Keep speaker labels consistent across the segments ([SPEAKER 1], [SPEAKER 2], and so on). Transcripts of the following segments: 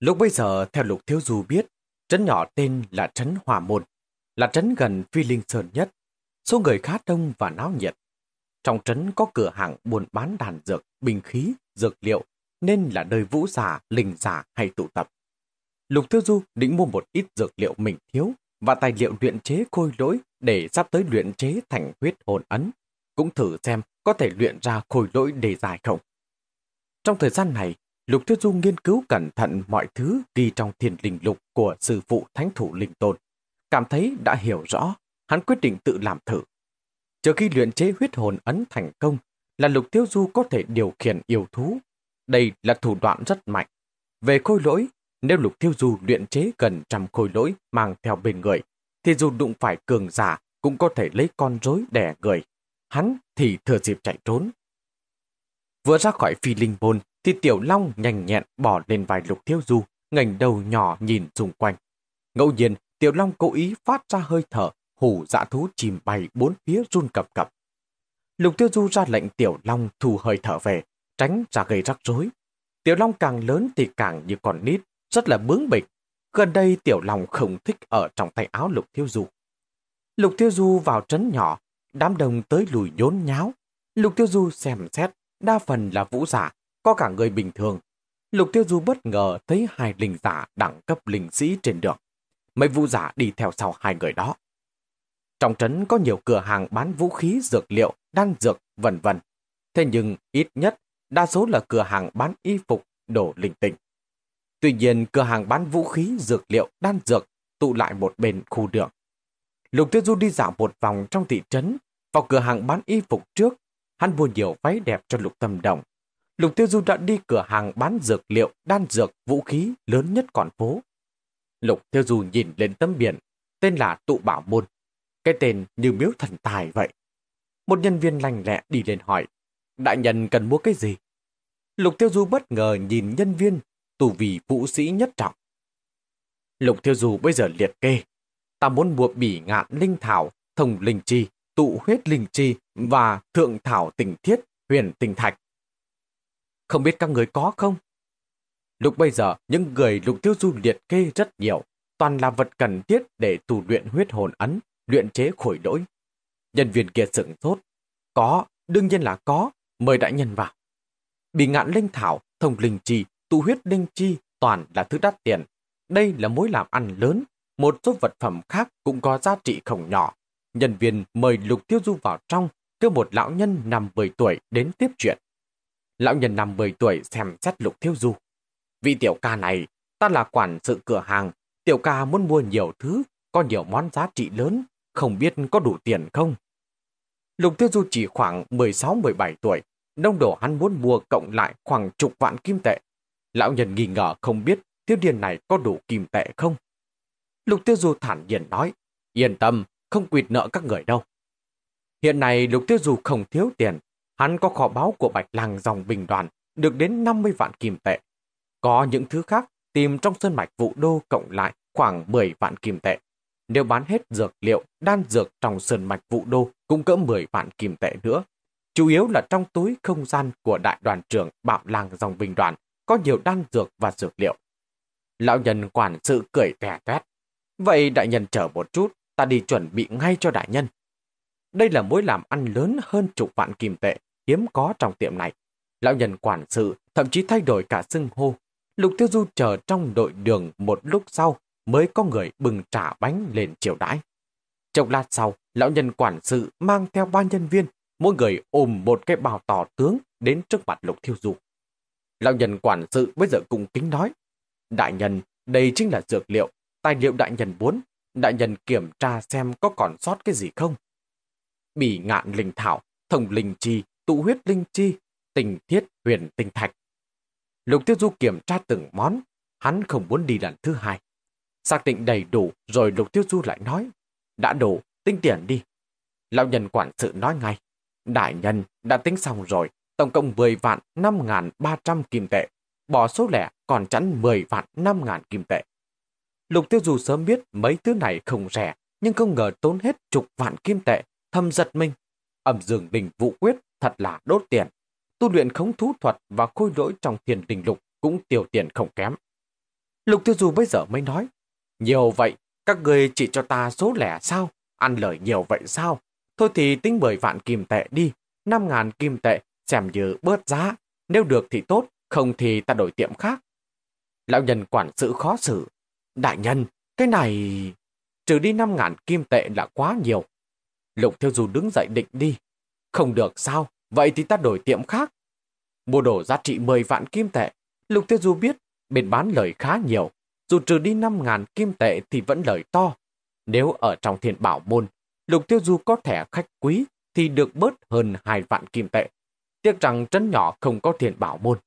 [SPEAKER 1] Lúc bây giờ, theo Lục Thiếu Du biết, trấn nhỏ tên là trấn Hòa Môn, là trấn gần Phi Linh Sơn nhất. Số người khá đông và náo nhiệt. Trong trấn có cửa hàng buôn bán đàn dược, bình khí, dược liệu, nên là nơi vũ giả, linh giả hay tụ tập. Lục Thiếu Du định mua một ít dược liệu mình thiếu và tài liệu luyện chế khôi lỗi để sắp tới luyện chế thành huyết hồn ấn. Cũng thử xem có thể luyện ra khôi lỗi đề dài không. Trong thời gian này, Lục Thiếu Du nghiên cứu cẩn thận mọi thứ ghi trong thiền linh lục của sư phụ thánh thủ linh tôn. Cảm thấy đã hiểu rõ, hắn quyết định tự làm thử. Chờ khi luyện chế huyết hồn ấn thành công là Lục Tiêu Du có thể điều khiển yêu thú. Đây là thủ đoạn rất mạnh. Về khôi lỗi, nếu Lục Tiêu Du luyện chế gần trăm khôi lỗi mang theo bên người, thì dù đụng phải cường giả cũng có thể lấy con rối đẻ người. Hắn thì thừa dịp chạy trốn. Vừa ra khỏi phi linh môn, thì Tiểu Long nhanh nhẹn bỏ lên vài Lục Thiếu Du, ngẩng đầu nhỏ nhìn xung quanh. Ngẫu nhiên, Tiểu Long cố ý phát ra hơi thở, hù dã thú chìm bay bốn phía run cập cập. Lục thiếu Du ra lệnh Tiểu Long thu hơi thở về, tránh ra gây rắc rối. Tiểu Long càng lớn thì càng như con nít, rất là bướng bỉnh Gần đây Tiểu Long không thích ở trong tay áo Lục thiếu Du. Lục thiếu Du vào trấn nhỏ, đám đông tới lùi nhốn nháo. Lục thiếu Du xem xét, đa phần là vũ giả có cả người bình thường. Lục Tiêu Du bất ngờ thấy hai linh giả đẳng cấp linh sĩ trên đường. Mấy vũ giả đi theo sau hai người đó. Trong trấn có nhiều cửa hàng bán vũ khí dược liệu, đan dược, vân vân. Thế nhưng ít nhất, đa số là cửa hàng bán y phục, đồ linh tinh. Tuy nhiên, cửa hàng bán vũ khí, dược liệu, đan dược tụ lại một bên khu đường. Lục Tiêu Du đi dạo một vòng trong thị trấn, vào cửa hàng bán y phục trước. Hắn mua nhiều váy đẹp cho Lục Tâm Đồng, Lục Tiêu Du đã đi cửa hàng bán dược liệu, đan dược, vũ khí lớn nhất còn phố. Lục Tiêu Du nhìn lên tấm biển, tên là Tụ Bảo Môn. Cái tên như miếu thần tài vậy. Một nhân viên lành lẹ đi lên hỏi, đại nhân cần mua cái gì? Lục Tiêu Du bất ngờ nhìn nhân viên, tù vì vũ sĩ nhất trọng. Lục Tiêu Du bây giờ liệt kê. Ta muốn mua bỉ ngạn linh thảo, thông linh chi, tụ huyết linh chi và thượng thảo tình thiết, huyền tình thạch không biết các người có không? Lúc bây giờ, những người lục tiêu du liệt kê rất nhiều, toàn là vật cần thiết để tù luyện huyết hồn ấn, luyện chế khổi đỗi. Nhân viên kia sửng sốt. Có, đương nhiên là có, mời đại nhân vào. Bị ngạn linh thảo, thông linh chi, tụ huyết linh chi toàn là thứ đắt tiền. Đây là mối làm ăn lớn, một số vật phẩm khác cũng có giá trị không nhỏ. Nhân viên mời lục tiêu du vào trong, kêu một lão nhân năm 10 tuổi đến tiếp chuyện lão nhân 50 tuổi xem xét lục thiếu du. Vị tiểu ca này, ta là quản sự cửa hàng, tiểu ca muốn mua nhiều thứ, có nhiều món giá trị lớn, không biết có đủ tiền không? Lục Tiêu Du chỉ khoảng 16-17 tuổi, đông đổ hắn muốn mua cộng lại khoảng chục vạn kim tệ. Lão nhân nghi ngờ không biết tiêu điền này có đủ kim tệ không? Lục Tiêu Du thản nhiên nói, yên tâm, không quỵt nợ các người đâu. Hiện nay Lục Tiêu Du không thiếu tiền, Hắn có kho báu của Bạch lang dòng bình đoàn, được đến 50 vạn kim tệ. Có những thứ khác tìm trong sơn mạch vụ đô cộng lại khoảng 10 vạn kim tệ. Nếu bán hết dược liệu, đan dược trong sơn mạch vụ đô cũng cỡ 10 vạn kim tệ nữa. Chủ yếu là trong túi không gian của đại đoàn trưởng Bạo Làng dòng bình đoàn có nhiều đan dược và dược liệu. Lão nhân quản sự cười tè tuét. Vậy đại nhân chờ một chút, ta đi chuẩn bị ngay cho đại nhân. Đây là mối làm ăn lớn hơn chục vạn kim tệ, hiếm có trong tiệm này. Lão nhân quản sự thậm chí thay đổi cả xưng hô. Lục Tiêu Du chờ trong đội đường một lúc sau mới có người bừng trả bánh lên triều đãi. Trong lát sau, lão nhân quản sự mang theo ba nhân viên, mỗi người ôm một cái bào tỏ tướng đến trước mặt Lục Tiêu Du. Lão nhân quản sự bây giờ cùng kính nói, đại nhân, đây chính là dược liệu, tài liệu đại nhân muốn, đại nhân kiểm tra xem có còn sót cái gì không. Bỉ ngạn linh thảo, thông linh chi, tụ huyết linh chi, tình thiết huyền tinh thạch. Lục Tiêu Du kiểm tra từng món, hắn không muốn đi lần thứ hai. Xác định đầy đủ rồi Lục Tiêu Du lại nói, đã đủ, tính tiền đi. Lão nhân quản sự nói ngay, đại nhân đã tính xong rồi, tổng cộng 10 vạn 5.300 kim tệ, bỏ số lẻ còn chẵn 10 vạn 5.000 kim tệ. Lục Tiêu Du sớm biết mấy thứ này không rẻ, nhưng không ngờ tốn hết chục vạn kim tệ, thâm giật mình. Ẩm dường đình vụ quyết thật là đốt tiền. Tu luyện khống thú thuật và khôi lỗi trong thiền tình lục cũng tiêu tiền không kém. Lục tiêu du bây giờ mới nói, nhiều vậy, các người chỉ cho ta số lẻ sao, ăn lời nhiều vậy sao? Thôi thì tính 10 vạn kim tệ đi, 5 ngàn kim tệ, xem như bớt giá, nếu được thì tốt, không thì ta đổi tiệm khác. Lão nhân quản sự khó xử. Đại nhân, cái này... Trừ đi 5 ngàn kim tệ là quá nhiều. Lục tiêu Du đứng dậy định đi, không được sao, vậy thì ta đổi tiệm khác. Mua đồ giá trị 10 vạn kim tệ, Lục Tiêu Du biết bên bán lời khá nhiều, dù trừ đi 5.000 kim tệ thì vẫn lời to. Nếu ở trong thiền bảo môn, Lục Tiêu Du có thẻ khách quý thì được bớt hơn 2 vạn kim tệ. Tiếc rằng trấn nhỏ không có thiền bảo môn.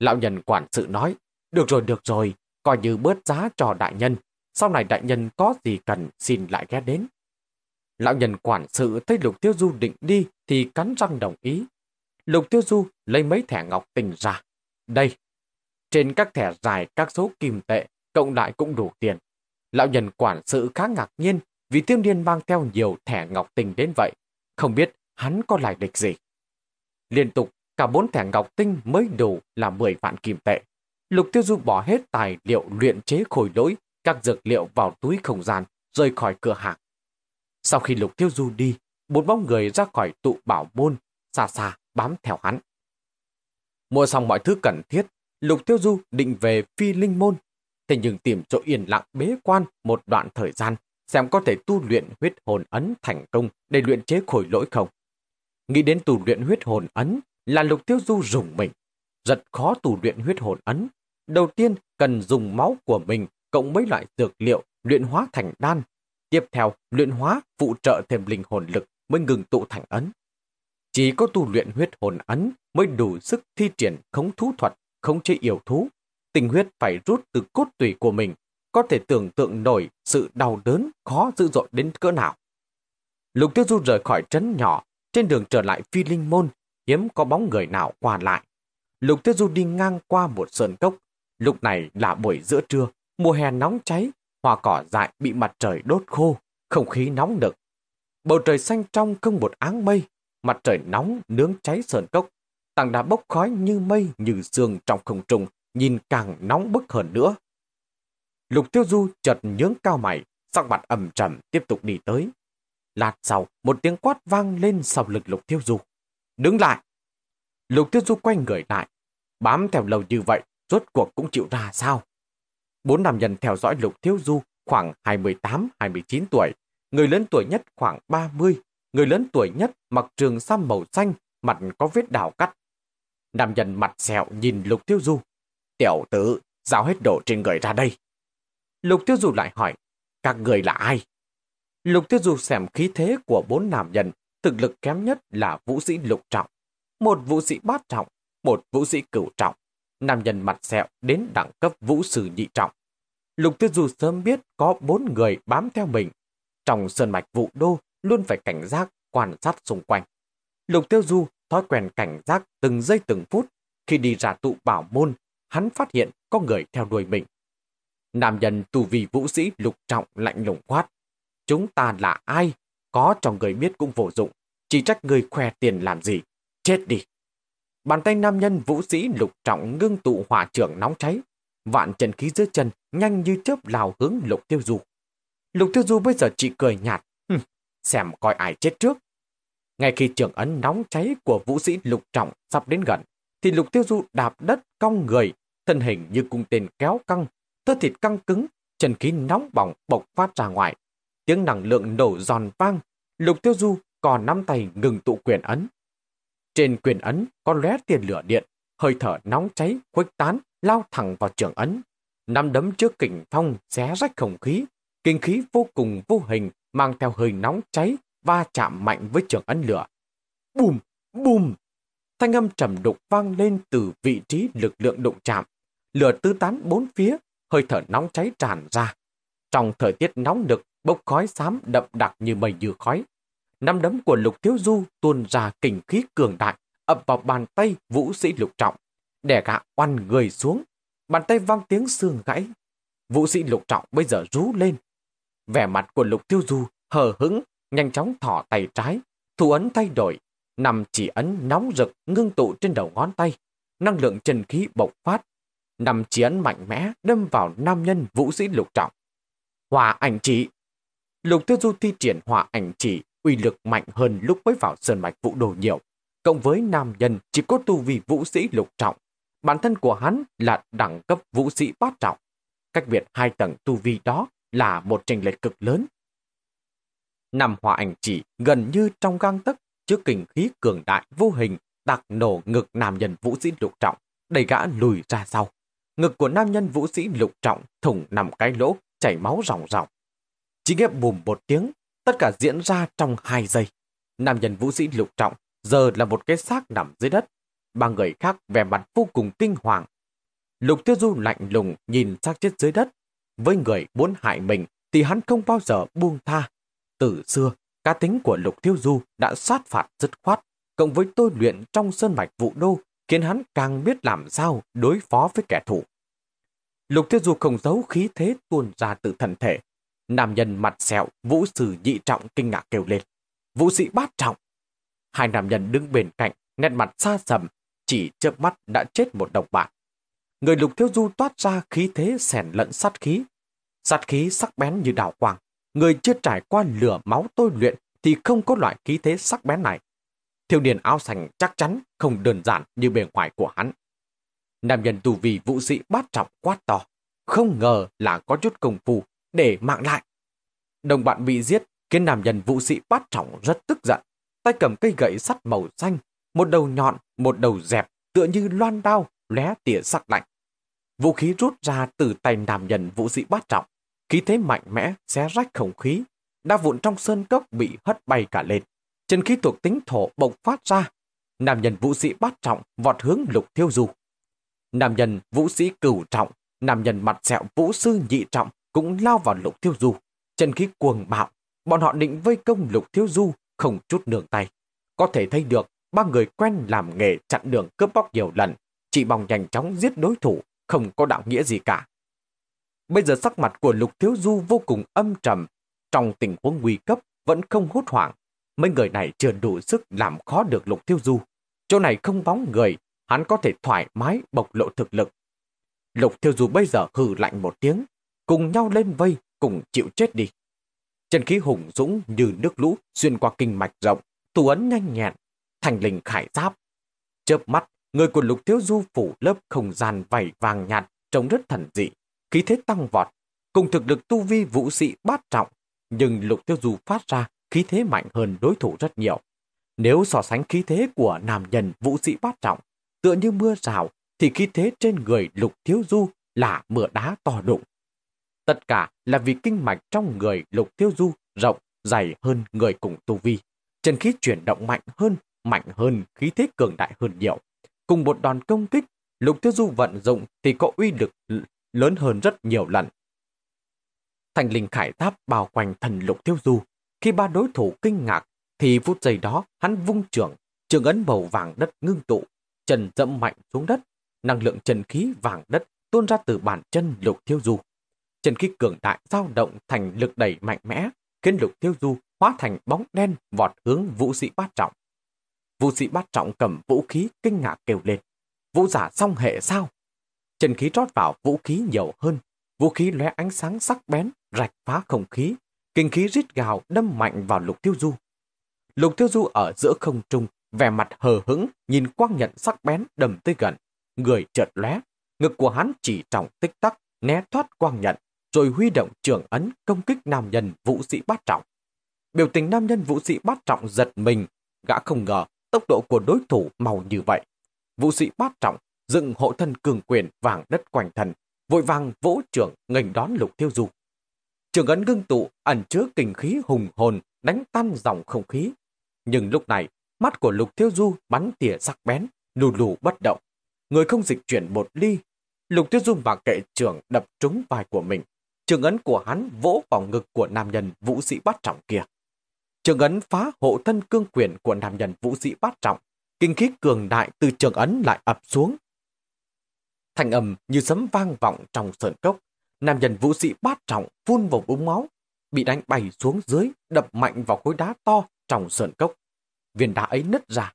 [SPEAKER 1] Lão nhân quản sự nói, được rồi, được rồi, coi như bớt giá cho đại nhân. Sau này đại nhân có gì cần xin lại ghé đến. Lão nhân quản sự thấy Lục Tiêu Du định đi thì cắn răng đồng ý. Lục Tiêu Du lấy mấy thẻ ngọc tình ra. Đây, trên các thẻ dài các số kim tệ, cộng lại cũng đủ tiền. Lão nhân quản sự khá ngạc nhiên vì tiêu niên mang theo nhiều thẻ ngọc tình đến vậy. Không biết hắn có lại địch gì. Liên tục, cả bốn thẻ ngọc tinh mới đủ là 10 vạn kim tệ. Lục Tiêu Du bỏ hết tài liệu luyện chế khôi lỗi, các dược liệu vào túi không gian, rời khỏi cửa hàng. Sau khi lục tiêu du đi, một bóng người ra khỏi tụ bảo môn, xa xa bám theo hắn. Mua xong mọi thứ cần thiết, lục tiêu du định về phi linh môn. Thế nhưng tìm chỗ yên lặng bế quan một đoạn thời gian, xem có thể tu luyện huyết hồn ấn thành công để luyện chế khối lỗi không. Nghĩ đến tu luyện huyết hồn ấn là lục tiêu du rùng mình. Rất khó tu luyện huyết hồn ấn. Đầu tiên cần dùng máu của mình cộng mấy loại dược liệu luyện hóa thành đan Tiếp theo, luyện hóa, phụ trợ thêm linh hồn lực mới ngừng tụ thành ấn. Chỉ có tu luyện huyết hồn ấn mới đủ sức thi triển khống thú thuật, khống chế yêu thú. Tình huyết phải rút từ cốt tủy của mình, có thể tưởng tượng nổi sự đau đớn khó dữ dội đến cỡ nào. Lục tiêu du rời khỏi trấn nhỏ, trên đường trở lại phi linh môn, hiếm có bóng người nào qua lại. Lục tiêu du đi ngang qua một sơn cốc. Lúc này là buổi giữa trưa, mùa hè nóng cháy, hoa cỏ dại bị mặt trời đốt khô, không khí nóng nực. Bầu trời xanh trong không một áng mây, mặt trời nóng nướng cháy sờn cốc. Tảng đá bốc khói như mây như sương trong không trung, nhìn càng nóng bức hơn nữa. Lục Tiêu Du chợt nhướng cao mày, sắc mặt ẩm trầm tiếp tục đi tới. Lát sau, một tiếng quát vang lên sau lực Lục Tiêu Du. Đứng lại! Lục Tiêu Du quay người lại. Bám theo lầu như vậy, rốt cuộc cũng chịu ra sao? Bốn nam nhân theo dõi Lục Thiếu Du khoảng 28-29 tuổi, người lớn tuổi nhất khoảng 30, người lớn tuổi nhất mặc trường sam màu xanh, mặt có vết đào cắt. Nam nhân mặt sẹo nhìn Lục Thiếu Du. Tiểu tử, giao hết đồ trên người ra đây. Lục thiếu Du lại hỏi, các người là ai? Lục thiếu Du xem khí thế của bốn nam nhân, thực lực kém nhất là vũ sĩ lục trọng, một vũ sĩ bát trọng, một vũ sĩ cửu trọng. Nam nhân mặt sẹo đến đẳng cấp vũ sư nhị trọng. Lục Tư Du sớm biết có bốn người bám theo mình. Trong sơn mạch vụ đô luôn phải cảnh giác quan sát xung quanh. Lục Tiêu Du thói quen cảnh giác từng giây từng phút. Khi đi ra tụ bảo môn, hắn phát hiện có người theo đuôi mình. Nam nhân tù vì vũ sĩ lục trọng lạnh lùng quát. Chúng ta là ai? Có cho người biết cũng vô dụng. Chỉ trách người khoe tiền làm gì? Chết đi! Bàn tay nam nhân vũ sĩ lục trọng ngưng tụ hỏa trưởng nóng cháy, Vạn chân khí dưới chân, nhanh như chớp lào hướng Lục Tiêu Du. Lục Tiêu Du bây giờ chỉ cười nhạt, xem coi ai chết trước. Ngay khi trường ấn nóng cháy của vũ sĩ Lục Trọng sắp đến gần, thì Lục Tiêu Du đạp đất cong người, thân hình như cung tên kéo căng, tơ thịt căng cứng, chân khí nóng bỏng bộc phát ra ngoài. Tiếng năng lượng nổ giòn vang, Lục Tiêu Du còn nắm tay ngừng tụ quyền ấn. Trên quyền ấn có lóe tiền lửa điện, hơi thở nóng cháy khuếch tán, lao thẳng vào trường ấn. Năm đấm trước kình phong xé rách không khí, kinh khí vô cùng vô hình mang theo hơi nóng cháy va chạm mạnh với trường ấn lửa. Bùm! Bùm! Thanh âm trầm đục vang lên từ vị trí lực lượng đụng chạm. Lửa tứ tán bốn phía, hơi thở nóng cháy tràn ra. Trong thời tiết nóng nực, bốc khói xám đậm đặc như mây dừa khói. Năm đấm của Lục Thiếu Du tuôn ra kình khí cường đại, ập vào bàn tay vũ sĩ Lục Trọng đè gạ oăn người xuống, bàn tay vang tiếng xương gãy. Vũ sĩ lục trọng bây giờ rú lên. Vẻ mặt của lục tiêu du hờ hững, nhanh chóng thỏ tay trái, thủ ấn thay đổi, nằm chỉ ấn nóng rực ngưng tụ trên đầu ngón tay. Năng lượng chân khí bộc phát, nằm chỉ ấn mạnh mẽ đâm vào nam nhân vũ sĩ lục trọng. Hòa ảnh chỉ Lục tiêu du thi triển hòa ảnh chỉ uy lực mạnh hơn lúc mới vào sơn mạch vũ đồ nhiều. Cộng với nam nhân chỉ có tu vi vũ sĩ lục trọng bản thân của hắn là đẳng cấp vũ sĩ bát trọng. Cách biệt hai tầng tu vi đó là một trình lệch cực lớn. Nằm hòa ảnh chỉ gần như trong gang tấc trước kinh khí cường đại vô hình tạc nổ ngực nam nhân vũ sĩ lục trọng, đầy gã lùi ra sau. Ngực của nam nhân vũ sĩ lục trọng thủng nằm cái lỗ, chảy máu ròng ròng. Chỉ nghe bùm một tiếng, tất cả diễn ra trong hai giây. Nam nhân vũ sĩ lục trọng giờ là một cái xác nằm dưới đất, ba người khác vẻ mặt vô cùng kinh hoàng. Lục Tiêu Du lạnh lùng nhìn xác chết dưới đất. Với người muốn hại mình thì hắn không bao giờ buông tha. Từ xưa, cá tính của Lục Tiêu Du đã sát phạt dứt khoát, cộng với tôi luyện trong sơn mạch vụ đô, khiến hắn càng biết làm sao đối phó với kẻ thù. Lục Tiêu Du không giấu khí thế tuôn ra từ thân thể. Nam nhân mặt sẹo, vũ sử dị trọng kinh ngạc kêu lên. Vũ sĩ bát trọng. Hai nam nhân đứng bên cạnh, nét mặt xa sầm, chỉ chớp mắt đã chết một đồng bạn. Người lục thiếu du toát ra khí thế xèn lẫn sát khí. Sát khí sắc bén như đảo quang. Người chưa trải qua lửa máu tôi luyện thì không có loại khí thế sắc bén này. Thiếu niên áo sành chắc chắn không đơn giản như bề ngoài của hắn. Nam nhân tù vì vũ sĩ bát trọng quát to. Không ngờ là có chút công phu để mạng lại. Đồng bạn bị giết khiến nam nhân vũ sĩ bát trọng rất tức giận. Tay cầm cây gậy sắt màu xanh một đầu nhọn, một đầu dẹp, tựa như loan đao, lé tỉa sắc lạnh. Vũ khí rút ra từ tay nam nhân vũ sĩ bát trọng, khí thế mạnh mẽ xé rách không khí, đa vụn trong sơn cốc bị hất bay cả lên. Chân khí thuộc tính thổ bộc phát ra, nam nhân vũ sĩ bát trọng vọt hướng lục thiêu du. Nam nhân vũ sĩ cửu trọng, nam nhân mặt sẹo vũ sư nhị trọng cũng lao vào lục thiêu du, chân khí cuồng bạo, bọn họ định vây công lục thiêu du không chút nương tay. Có thể thấy được ba người quen làm nghề chặn đường cướp bóc nhiều lần, chỉ bòng nhanh chóng giết đối thủ, không có đạo nghĩa gì cả. Bây giờ sắc mặt của Lục Thiếu Du vô cùng âm trầm, trong tình huống nguy cấp vẫn không hốt hoảng, mấy người này chưa đủ sức làm khó được Lục Thiếu Du. Chỗ này không bóng người, hắn có thể thoải mái bộc lộ thực lực. Lục Thiếu Du bây giờ hừ lạnh một tiếng, cùng nhau lên vây, cùng chịu chết đi. Chân khí hùng dũng như nước lũ xuyên qua kinh mạch rộng, tù ấn nhanh nhẹn thành linh khải giáp. Chớp mắt, người của lục thiếu du phủ lớp không gian vảy vàng nhạt, trông rất thần dị, khí thế tăng vọt, cùng thực lực tu vi vũ sĩ bát trọng, nhưng lục thiếu du phát ra khí thế mạnh hơn đối thủ rất nhiều. Nếu so sánh khí thế của nam nhân vũ sĩ bát trọng, tựa như mưa rào, thì khí thế trên người lục thiếu du là mưa đá to đụng. Tất cả là vì kinh mạch trong người lục thiếu du rộng, dày hơn người cùng tu vi. Chân khí chuyển động mạnh hơn mạnh hơn, khí thế cường đại hơn nhiều. Cùng một đòn công kích, lục tiêu du vận dụng thì có uy lực lớn hơn rất nhiều lần. Thành linh khải tháp bao quanh thần lục tiêu du. Khi ba đối thủ kinh ngạc, thì phút giây đó hắn vung trường, trường ấn màu vàng đất ngưng tụ, chân dẫm mạnh xuống đất, năng lượng chân khí vàng đất tuôn ra từ bàn chân lục tiêu du. Chân khí cường đại dao động thành lực đẩy mạnh mẽ, khiến lục tiêu du hóa thành bóng đen vọt hướng vũ sĩ bát trọng. Vũ sĩ bát trọng cầm vũ khí kinh ngạc kêu lên. Vũ giả song hệ sao? Trần khí rót vào vũ khí nhiều hơn. Vũ khí lóe ánh sáng sắc bén, rạch phá không khí. Kinh khí rít gào đâm mạnh vào lục tiêu du. Lục tiêu du ở giữa không trung, vẻ mặt hờ hững, nhìn quang nhận sắc bén đầm tới gần. Người chợt lóe, ngực của hắn chỉ trọng tích tắc, né thoát quang nhận, rồi huy động trường ấn công kích nam nhân vũ sĩ bát trọng. Biểu tình nam nhân vũ sĩ bát trọng giật mình, gã không ngờ Tốc độ của đối thủ màu như vậy. Vũ sĩ bát trọng, dựng hộ thân cường quyền vàng đất quanh thần, vội vàng vỗ trưởng ngành đón lục tiêu du. Trường ấn ngưng tụ, ẩn chứa kinh khí hùng hồn, đánh tan dòng không khí. Nhưng lúc này, mắt của lục tiêu du bắn tỉa sắc bén, lù lù bất động. Người không dịch chuyển một ly. Lục tiêu du và kệ trưởng đập trúng vai của mình. Trường ấn của hắn vỗ vào ngực của nam nhân vũ sĩ bát trọng kia trường ấn phá hộ thân cương quyền của nam nhân vũ sĩ bát trọng, kinh khí cường đại từ trường ấn lại ập xuống. Thành âm như sấm vang vọng trong sườn cốc, nam nhân vũ sĩ bát trọng phun một búng máu, bị đánh bay xuống dưới, đập mạnh vào khối đá to trong sườn cốc. Viên đá ấy nứt ra.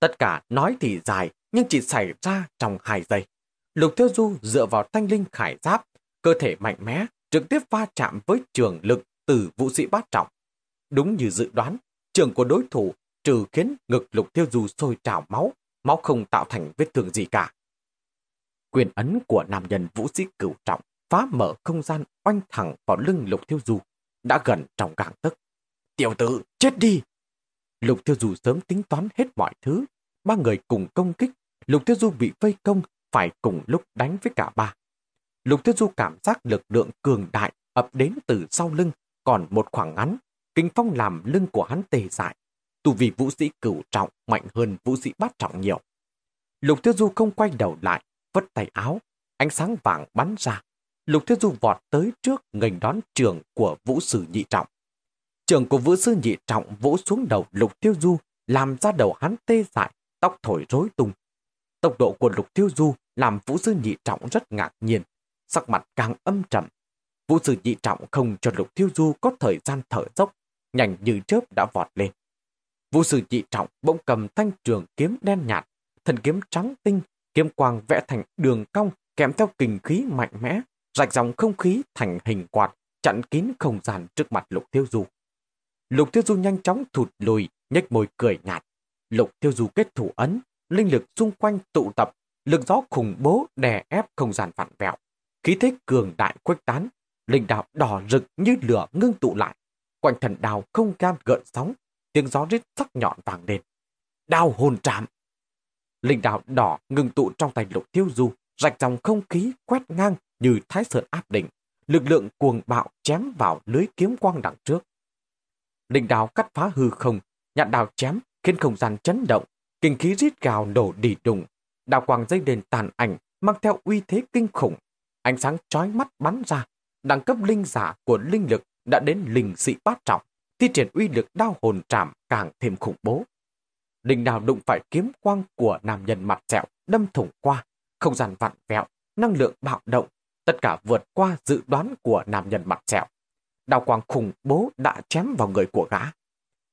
[SPEAKER 1] Tất cả nói thì dài, nhưng chỉ xảy ra trong hai giây. Lục Tiêu Du dựa vào thanh linh khải giáp, cơ thể mạnh mẽ, trực tiếp va chạm với trường lực từ vũ sĩ bát trọng. Đúng như dự đoán, trường của đối thủ trừ khiến ngực lục tiêu du sôi trào máu, máu không tạo thành vết thương gì cả. Quyền ấn của nam nhân vũ sĩ cửu trọng phá mở không gian oanh thẳng vào lưng lục tiêu du, đã gần trong gang tức. Tiểu tử, chết đi! Lục tiêu du sớm tính toán hết mọi thứ, ba người cùng công kích, lục tiêu du bị vây công phải cùng lúc đánh với cả ba. Lục tiêu du cảm giác lực lượng cường đại ập đến từ sau lưng, còn một khoảng ngắn Kinh phong làm lưng của hắn tê dại. Tù vì vũ sĩ cửu trọng mạnh hơn vũ sĩ bát trọng nhiều. Lục Tiêu Du không quay đầu lại, vất tay áo, ánh sáng vàng bắn ra. Lục Tiêu Du vọt tới trước nghênh đón trường của vũ sư nhị trọng. Trường của vũ sư nhị trọng vỗ xuống đầu Lục Tiêu Du, làm ra đầu hắn tê dại, tóc thổi rối tung. Tốc độ của Lục Tiêu Du làm vũ sư nhị trọng rất ngạc nhiên, sắc mặt càng âm trầm. Vũ sư nhị trọng không cho Lục Tiêu Du có thời gian thở dốc, nhanh như chớp đã vọt lên. Vũ sư nhị trọng bỗng cầm thanh trường kiếm đen nhạt, thần kiếm trắng tinh, kiếm quang vẽ thành đường cong kèm theo kình khí mạnh mẽ, rạch dòng không khí thành hình quạt, chặn kín không gian trước mặt Lục Tiêu Du. Lục Tiêu Du nhanh chóng thụt lùi, nhếch môi cười nhạt. Lục Tiêu Du kết thủ ấn, linh lực xung quanh tụ tập, lực gió khủng bố đè ép không gian vặn vẹo. Khí thế cường đại khuếch tán, linh đạo đỏ rực như lửa ngưng tụ lại, Quanh thần đào không gian gợn sóng, tiếng gió rít sắc nhọn vàng lên. Đào hồn trạm! Linh đào đỏ ngừng tụ trong tay lộ tiêu du, rạch dòng không khí quét ngang như thái sơn áp đỉnh. Lực lượng cuồng bạo chém vào lưới kiếm quang đằng trước. Linh đào cắt phá hư không, nhạn đào chém khiến không gian chấn động, kinh khí rít gào nổ đỉ đùng. Đào quang dây đền tàn ảnh mang theo uy thế kinh khủng, ánh sáng chói mắt bắn ra, đẳng cấp linh giả của linh lực đã đến linh dị bát trọng, thi triển uy lực đau hồn trảm càng thêm khủng bố. Đinh đào đụng phải kiếm quang của nam nhân mặt sẹo đâm thủng qua, không gian vặn vẹo, năng lượng bạo động, tất cả vượt qua dự đoán của nam nhân mặt sẹo. Đào quang khủng bố đã chém vào người của gã.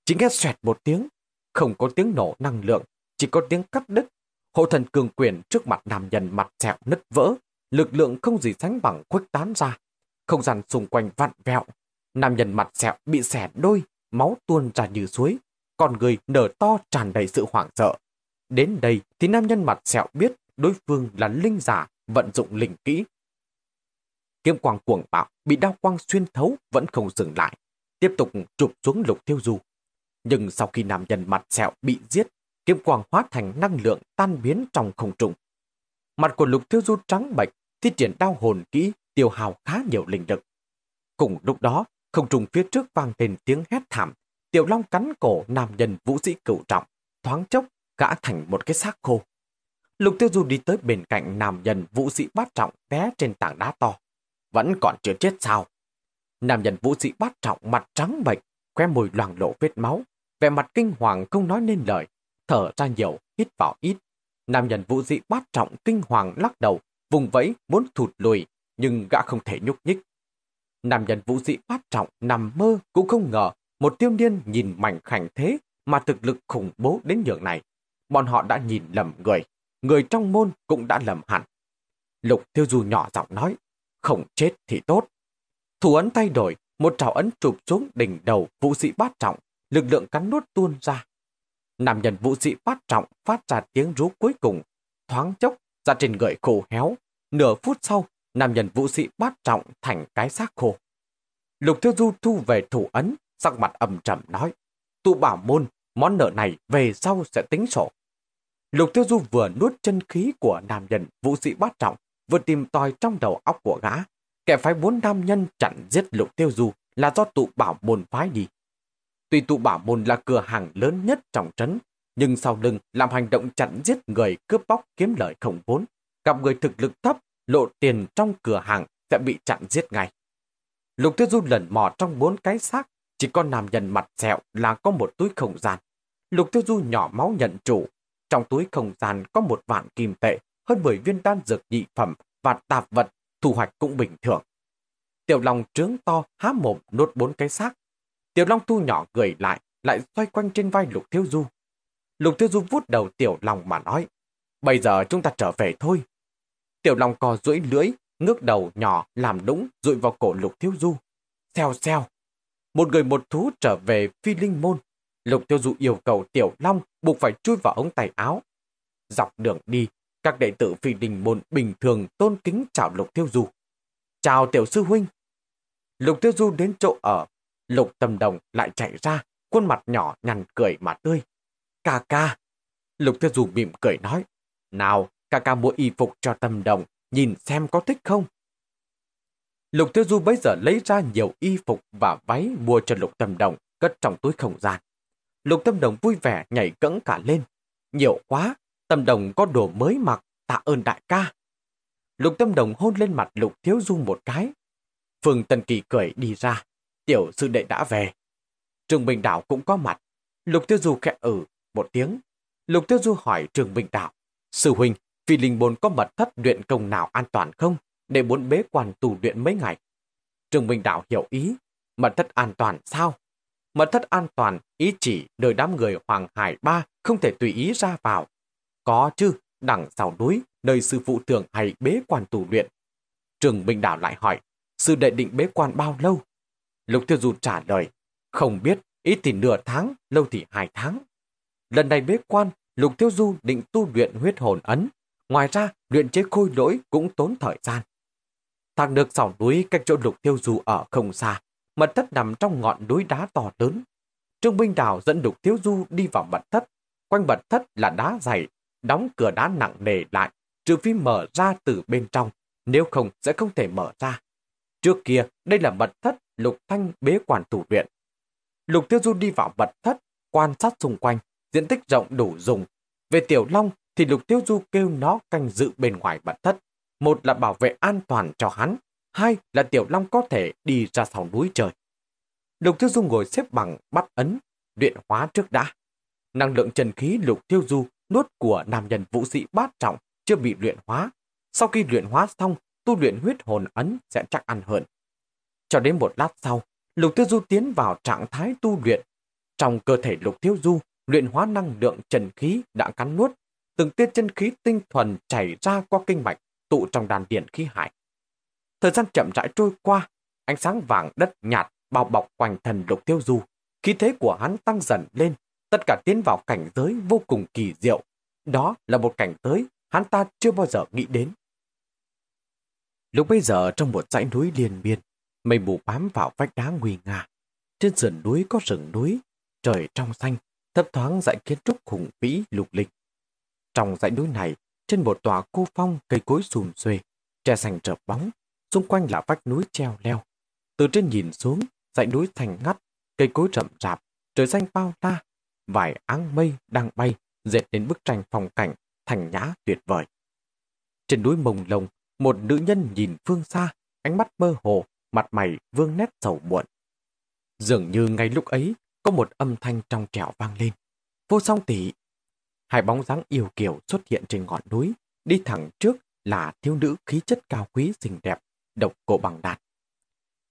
[SPEAKER 1] Chỉ nghe xoẹt một tiếng, không có tiếng nổ năng lượng, chỉ có tiếng cắt đứt. Hộ thần cường quyền trước mặt nam nhân mặt sẹo nứt vỡ, lực lượng không gì sánh bằng khuếch tán ra. Không gian xung quanh vặn vẹo, Nam nhân mặt sẹo bị xẻ đôi, máu tuôn tràn như suối, còn người nở to tràn đầy sự hoảng sợ. Đến đây thì nam nhân mặt sẹo biết đối phương là linh giả vận dụng linh kỹ. Kiếm quang cuồng bạo bị đao quang xuyên thấu vẫn không dừng lại, tiếp tục chụp xuống lục tiêu du. Nhưng sau khi nam nhân mặt sẹo bị giết, kiếm quang hóa thành năng lượng tan biến trong không trung. Mặt của lục tiêu du trắng bệch, thi triển đao hồn kỹ tiêu hào khá nhiều linh lực. Cùng lúc đó, không trùng phía trước vang lên tiếng hét thảm, Tiểu Long cắn cổ nam nhân vũ sĩ cửu trọng, thoáng chốc gã thành một cái xác khô. Lục Tiêu Du đi tới bên cạnh nam nhân vũ sĩ bát trọng té trên tảng đá to. Vẫn còn chưa chết sao? Nam nhân vũ sĩ bát trọng mặt trắng bệch, khoe mùi loang lộ vết máu, vẻ mặt kinh hoàng không nói nên lời, thở ra nhiều, hít vào ít. Nam nhân vũ sĩ bát trọng kinh hoàng lắc đầu, vùng vẫy muốn thụt lùi, nhưng gã không thể nhúc nhích. Nam nhân vũ sĩ phát trọng nằm mơ cũng không ngờ một tiêu niên nhìn mảnh khảnh thế mà thực lực khủng bố đến nhường này. Bọn họ đã nhìn lầm người, người trong môn cũng đã lầm hẳn. Lục tiêu du nhỏ giọng nói, không chết thì tốt. Thủ ấn thay đổi, một trào ấn chụp xuống đỉnh đầu vũ sĩ bát trọng, lực lượng cắn nuốt tuôn ra. Nam nhân vũ sĩ bát trọng phát ra tiếng rú cuối cùng, thoáng chốc ra trên người khô héo, nửa phút sau nam nhân vũ sĩ bát trọng thành cái xác khô. Lục Thiếu Du thu về thủ ấn, sắc mặt ầm trầm nói, tụ bảo môn, món nợ này về sau sẽ tính sổ. Lục Thiếu Du vừa nuốt chân khí của nam nhân vũ sĩ bát trọng, vừa tìm tòi trong đầu óc của gã. Kẻ phái muốn nam nhân chặn giết Lục Tiêu Du là do tụ bảo môn phái đi. Tuy tụ bảo môn là cửa hàng lớn nhất trong trấn, nhưng sau lưng làm hành động chặn giết người cướp bóc kiếm lợi khổng vốn, gặp người thực lực thấp lộ tiền trong cửa hàng sẽ bị chặn giết ngay. Lục Tiêu Du lẩn mò trong bốn cái xác, chỉ có nam nhân mặt sẹo là có một túi không gian. Lục Tiêu Du nhỏ máu nhận chủ, trong túi không gian có một vạn kim tệ, hơn 10 viên đan dược nhị phẩm và tạp vật, thu hoạch cũng bình thường. Tiểu Long trướng to há mồm nuốt bốn cái xác. Tiểu Long thu nhỏ gửi lại, lại xoay quanh trên vai Lục Tiêu Du. Lục Tiêu Du vút đầu Tiểu Long mà nói, bây giờ chúng ta trở về thôi, Tiểu Long co duỗi lưỡi, ngước đầu nhỏ làm đũng rụi vào cổ Lục Thiếu Du. Xèo xèo. Một người một thú trở về phi linh môn. Lục Thiếu Du yêu cầu Tiểu Long buộc phải chui vào ống tay áo. Dọc đường đi, các đệ tử phi linh môn bình thường tôn kính chào Lục Thiếu Du. Chào Tiểu Sư Huynh. Lục thiếu Du đến chỗ ở, Lục Tâm Đồng lại chạy ra, khuôn mặt nhỏ nhằn cười mà tươi. Ca ca. Lục thiếu Du mỉm cười nói, nào, Cả cả mua y phục cho tâm đồng, nhìn xem có thích không. Lục thiếu Du bấy giờ lấy ra nhiều y phục và váy mua cho Lục Tâm Đồng, cất trong túi không gian. Lục Tâm Đồng vui vẻ nhảy cẫng cả lên. Nhiều quá, Tâm Đồng có đồ mới mặc, tạ ơn đại ca. Lục Tâm Đồng hôn lên mặt Lục Thiếu Du một cái. Phương Tân Kỳ cười đi ra, tiểu sư đệ đã về. Trường Bình Đạo cũng có mặt. Lục thiếu Du khẽ ừ một tiếng. Lục thiếu Du hỏi Trường Bình Đạo, sư huynh, Phi linh bồn có mật thất luyện công nào an toàn không để muốn bế quan tù luyện mấy ngày? Trường Minh Đạo hiểu ý, mật thất an toàn sao? Mật thất an toàn ý chỉ đời đám người Hoàng Hải Ba không thể tùy ý ra vào. Có chứ, đằng sau núi, nơi sư phụ thường hay bế quan tù luyện. Trường Minh Đạo lại hỏi, sư đệ định bế quan bao lâu? Lục Tiêu Du trả lời, không biết, ít thì nửa tháng, lâu thì hai tháng. Lần này bế quan, Lục Tiêu Du định tu luyện huyết hồn ấn Ngoài ra, luyện chế khôi lỗi cũng tốn thời gian. thằng được sòng núi cách chỗ lục tiêu du ở không xa, mật thất nằm trong ngọn núi đá to lớn. Trương Minh Đào dẫn lục tiêu du đi vào mật thất. Quanh mật thất là đá dày, đóng cửa đá nặng nề lại, trừ phi mở ra từ bên trong, nếu không sẽ không thể mở ra. Trước kia, đây là mật thất lục thanh bế quản tủ luyện. Lục tiêu du đi vào mật thất, quan sát xung quanh, diện tích rộng đủ dùng. Về tiểu long thì Lục Tiêu Du kêu nó canh giữ bên ngoài bản thất. Một là bảo vệ an toàn cho hắn, hai là Tiểu Long có thể đi ra sau núi trời. Lục Tiêu Du ngồi xếp bằng bắt ấn, luyện hóa trước đã. Năng lượng trần khí Lục Tiêu Du nuốt của nam nhân vũ sĩ bát trọng chưa bị luyện hóa. Sau khi luyện hóa xong, tu luyện huyết hồn ấn sẽ chắc ăn hơn. Cho đến một lát sau, Lục Tiêu Du tiến vào trạng thái tu luyện. Trong cơ thể Lục Tiêu Du, luyện hóa năng lượng trần khí đã cắn nuốt từng tiết chân khí tinh thuần chảy ra qua kinh mạch, tụ trong đàn điện khí hải. Thời gian chậm rãi trôi qua, ánh sáng vàng đất nhạt bao bọc quanh thần lục tiêu du, khí thế của hắn tăng dần lên, tất cả tiến vào cảnh giới vô cùng kỳ diệu. Đó là một cảnh giới hắn ta chưa bao giờ nghĩ đến. Lúc bây giờ trong một dãy núi liền miên, mây mù bám vào vách đá nguy nga. Trên sườn núi có rừng núi, trời trong xanh, thấp thoáng dãy kiến trúc hùng vĩ lục lịch. Trong dãy núi này, trên một tòa cô phong cây cối xùm xuê, tre xanh chợp bóng, xung quanh là vách núi treo leo. Từ trên nhìn xuống, dãy núi thành ngắt, cây cối rậm rạp, trời xanh bao la, vài áng mây đang bay, dệt đến bức tranh phong cảnh, thành nhã tuyệt vời. Trên núi mông lồng, một nữ nhân nhìn phương xa, ánh mắt mơ hồ, mặt mày vương nét sầu muộn. Dường như ngay lúc ấy, có một âm thanh trong trẻo vang lên. Vô song tỷ, Hai bóng dáng yêu kiều xuất hiện trên ngọn núi, đi thẳng trước là thiếu nữ khí chất cao quý xinh đẹp, độc cổ bằng đạt.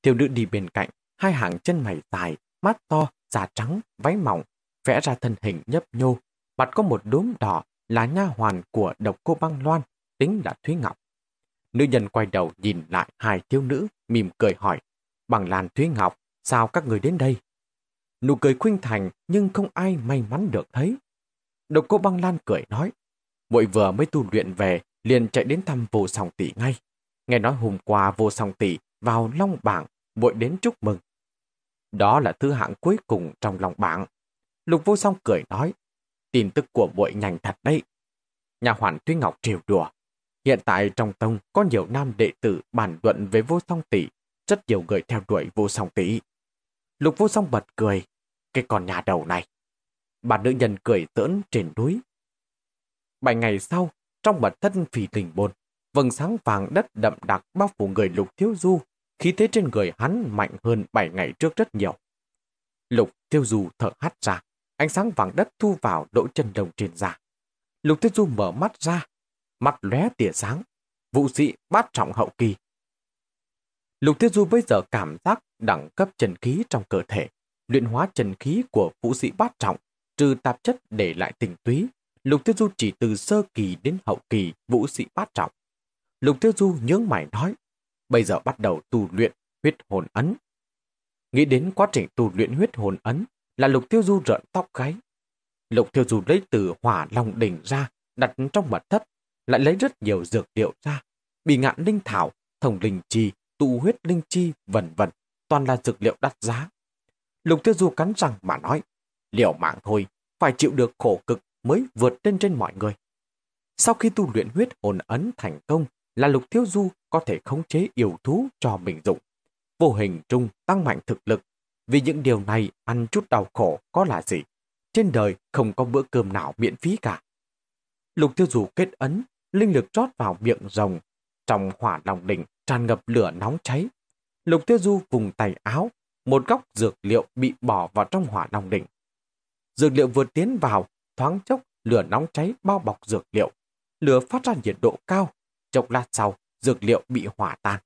[SPEAKER 1] Thiếu nữ đi bên cạnh, hai hàng chân mày dài, mắt to, da trắng, váy mỏng, vẽ ra thân hình nhấp nhô. Mặt có một đốm đỏ là nha hoàn của độc cô băng loan, tính là Thúy Ngọc. Nữ nhân quay đầu nhìn lại hai thiếu nữ, mỉm cười hỏi, bằng làn Thúy Ngọc, sao các người đến đây? Nụ cười khuynh thành nhưng không ai may mắn được thấy. Độc cô băng lan cười nói, muội vừa mới tu luyện về, liền chạy đến thăm vô song tỷ ngay. Nghe nói hôm qua vô song tỷ vào long bảng, muội đến chúc mừng. Đó là thứ hạng cuối cùng trong lòng bảng. Lục vô song cười nói, tin tức của muội nhanh thật đấy. Nhà hoàn Tuy Ngọc triều đùa. Hiện tại trong tông có nhiều nam đệ tử bàn luận về vô song tỷ, rất nhiều người theo đuổi vô song tỷ. Lục vô song bật cười, cái con nhà đầu này bà nữ nhân cười tỡn trên núi. Bảy ngày sau, trong mật thân phì tình bồn, vầng sáng vàng đất đậm đặc bao phủ người lục thiếu du, khí thế trên người hắn mạnh hơn bảy ngày trước rất nhiều. Lục thiếu du thở hắt ra, ánh sáng vàng đất thu vào đỗ chân đồng trên da. Lục thiếu du mở mắt ra, mắt lóe tia sáng, Vụ sĩ bát trọng hậu kỳ. Lục thiếu Du bây giờ cảm giác đẳng cấp chân khí trong cơ thể, luyện hóa chân khí của vũ sĩ bát trọng trừ tạp chất để lại tình túy, Lục Tiêu Du chỉ từ sơ kỳ đến hậu kỳ vũ sĩ bát trọng. Lục Tiêu Du nhướng mày nói, bây giờ bắt đầu tu luyện huyết hồn ấn. Nghĩ đến quá trình tu luyện huyết hồn ấn là Lục Tiêu Du rợn tóc gáy. Lục Tiêu Du lấy từ hỏa long đỉnh ra, đặt trong mật thất, lại lấy rất nhiều dược liệu ra, bị ngạn linh thảo, thông linh chi, tụ huyết linh chi, vân vân, toàn là dược liệu đắt giá. Lục Tiêu Du cắn răng mà nói, liều mạng thôi, phải chịu được khổ cực mới vượt lên trên mọi người. Sau khi tu luyện huyết hồn ấn thành công là Lục Thiếu Du có thể khống chế yêu thú cho mình dụng. Vô hình trung tăng mạnh thực lực. Vì những điều này ăn chút đau khổ có là gì? Trên đời không có bữa cơm nào miễn phí cả. Lục Thiếu Du kết ấn, linh lực rót vào miệng rồng. Trong hỏa lòng đỉnh tràn ngập lửa nóng cháy. Lục Tiêu Du vùng tay áo, một góc dược liệu bị bỏ vào trong hỏa lòng đỉnh. Dược liệu vừa tiến vào, thoáng chốc lửa nóng cháy bao bọc dược liệu. Lửa phát ra nhiệt độ cao, chốc lát sau, dược liệu bị hỏa tan.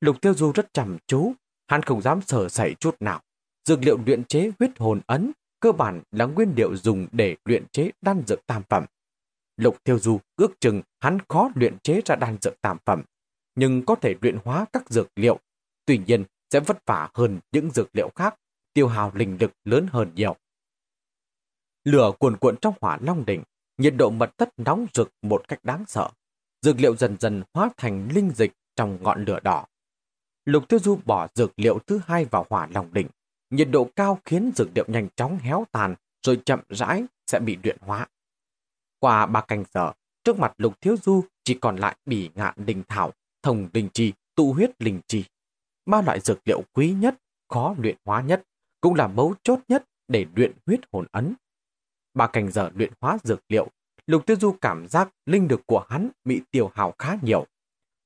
[SPEAKER 1] Lục Tiêu Du rất chăm chú, hắn không dám sở sẩy chút nào. Dược liệu luyện chế huyết hồn ấn, cơ bản là nguyên liệu dùng để luyện chế đan dược tam phẩm. Lục Tiêu Du ước chừng hắn khó luyện chế ra đan dược tam phẩm, nhưng có thể luyện hóa các dược liệu. Tuy nhiên, sẽ vất vả hơn những dược liệu khác, tiêu hào linh lực lớn hơn nhiều. Lửa cuồn cuộn trong hỏa long đỉnh, nhiệt độ mật tất nóng rực một cách đáng sợ. Dược liệu dần dần hóa thành linh dịch trong ngọn lửa đỏ. Lục Tiêu Du bỏ dược liệu thứ hai vào hỏa long đỉnh. Nhiệt độ cao khiến dược liệu nhanh chóng héo tàn rồi chậm rãi sẽ bị luyện hóa. Qua ba canh giờ, trước mặt Lục Thiếu Du chỉ còn lại bỉ ngạn đình thảo, thồng đình trì, tụ huyết linh trì. Ba loại dược liệu quý nhất, khó luyện hóa nhất, cũng là mấu chốt nhất để luyện huyết hồn ấn Ba cảnh giờ luyện hóa dược liệu, Lục Tiêu Du cảm giác linh lực của hắn bị tiêu hào khá nhiều.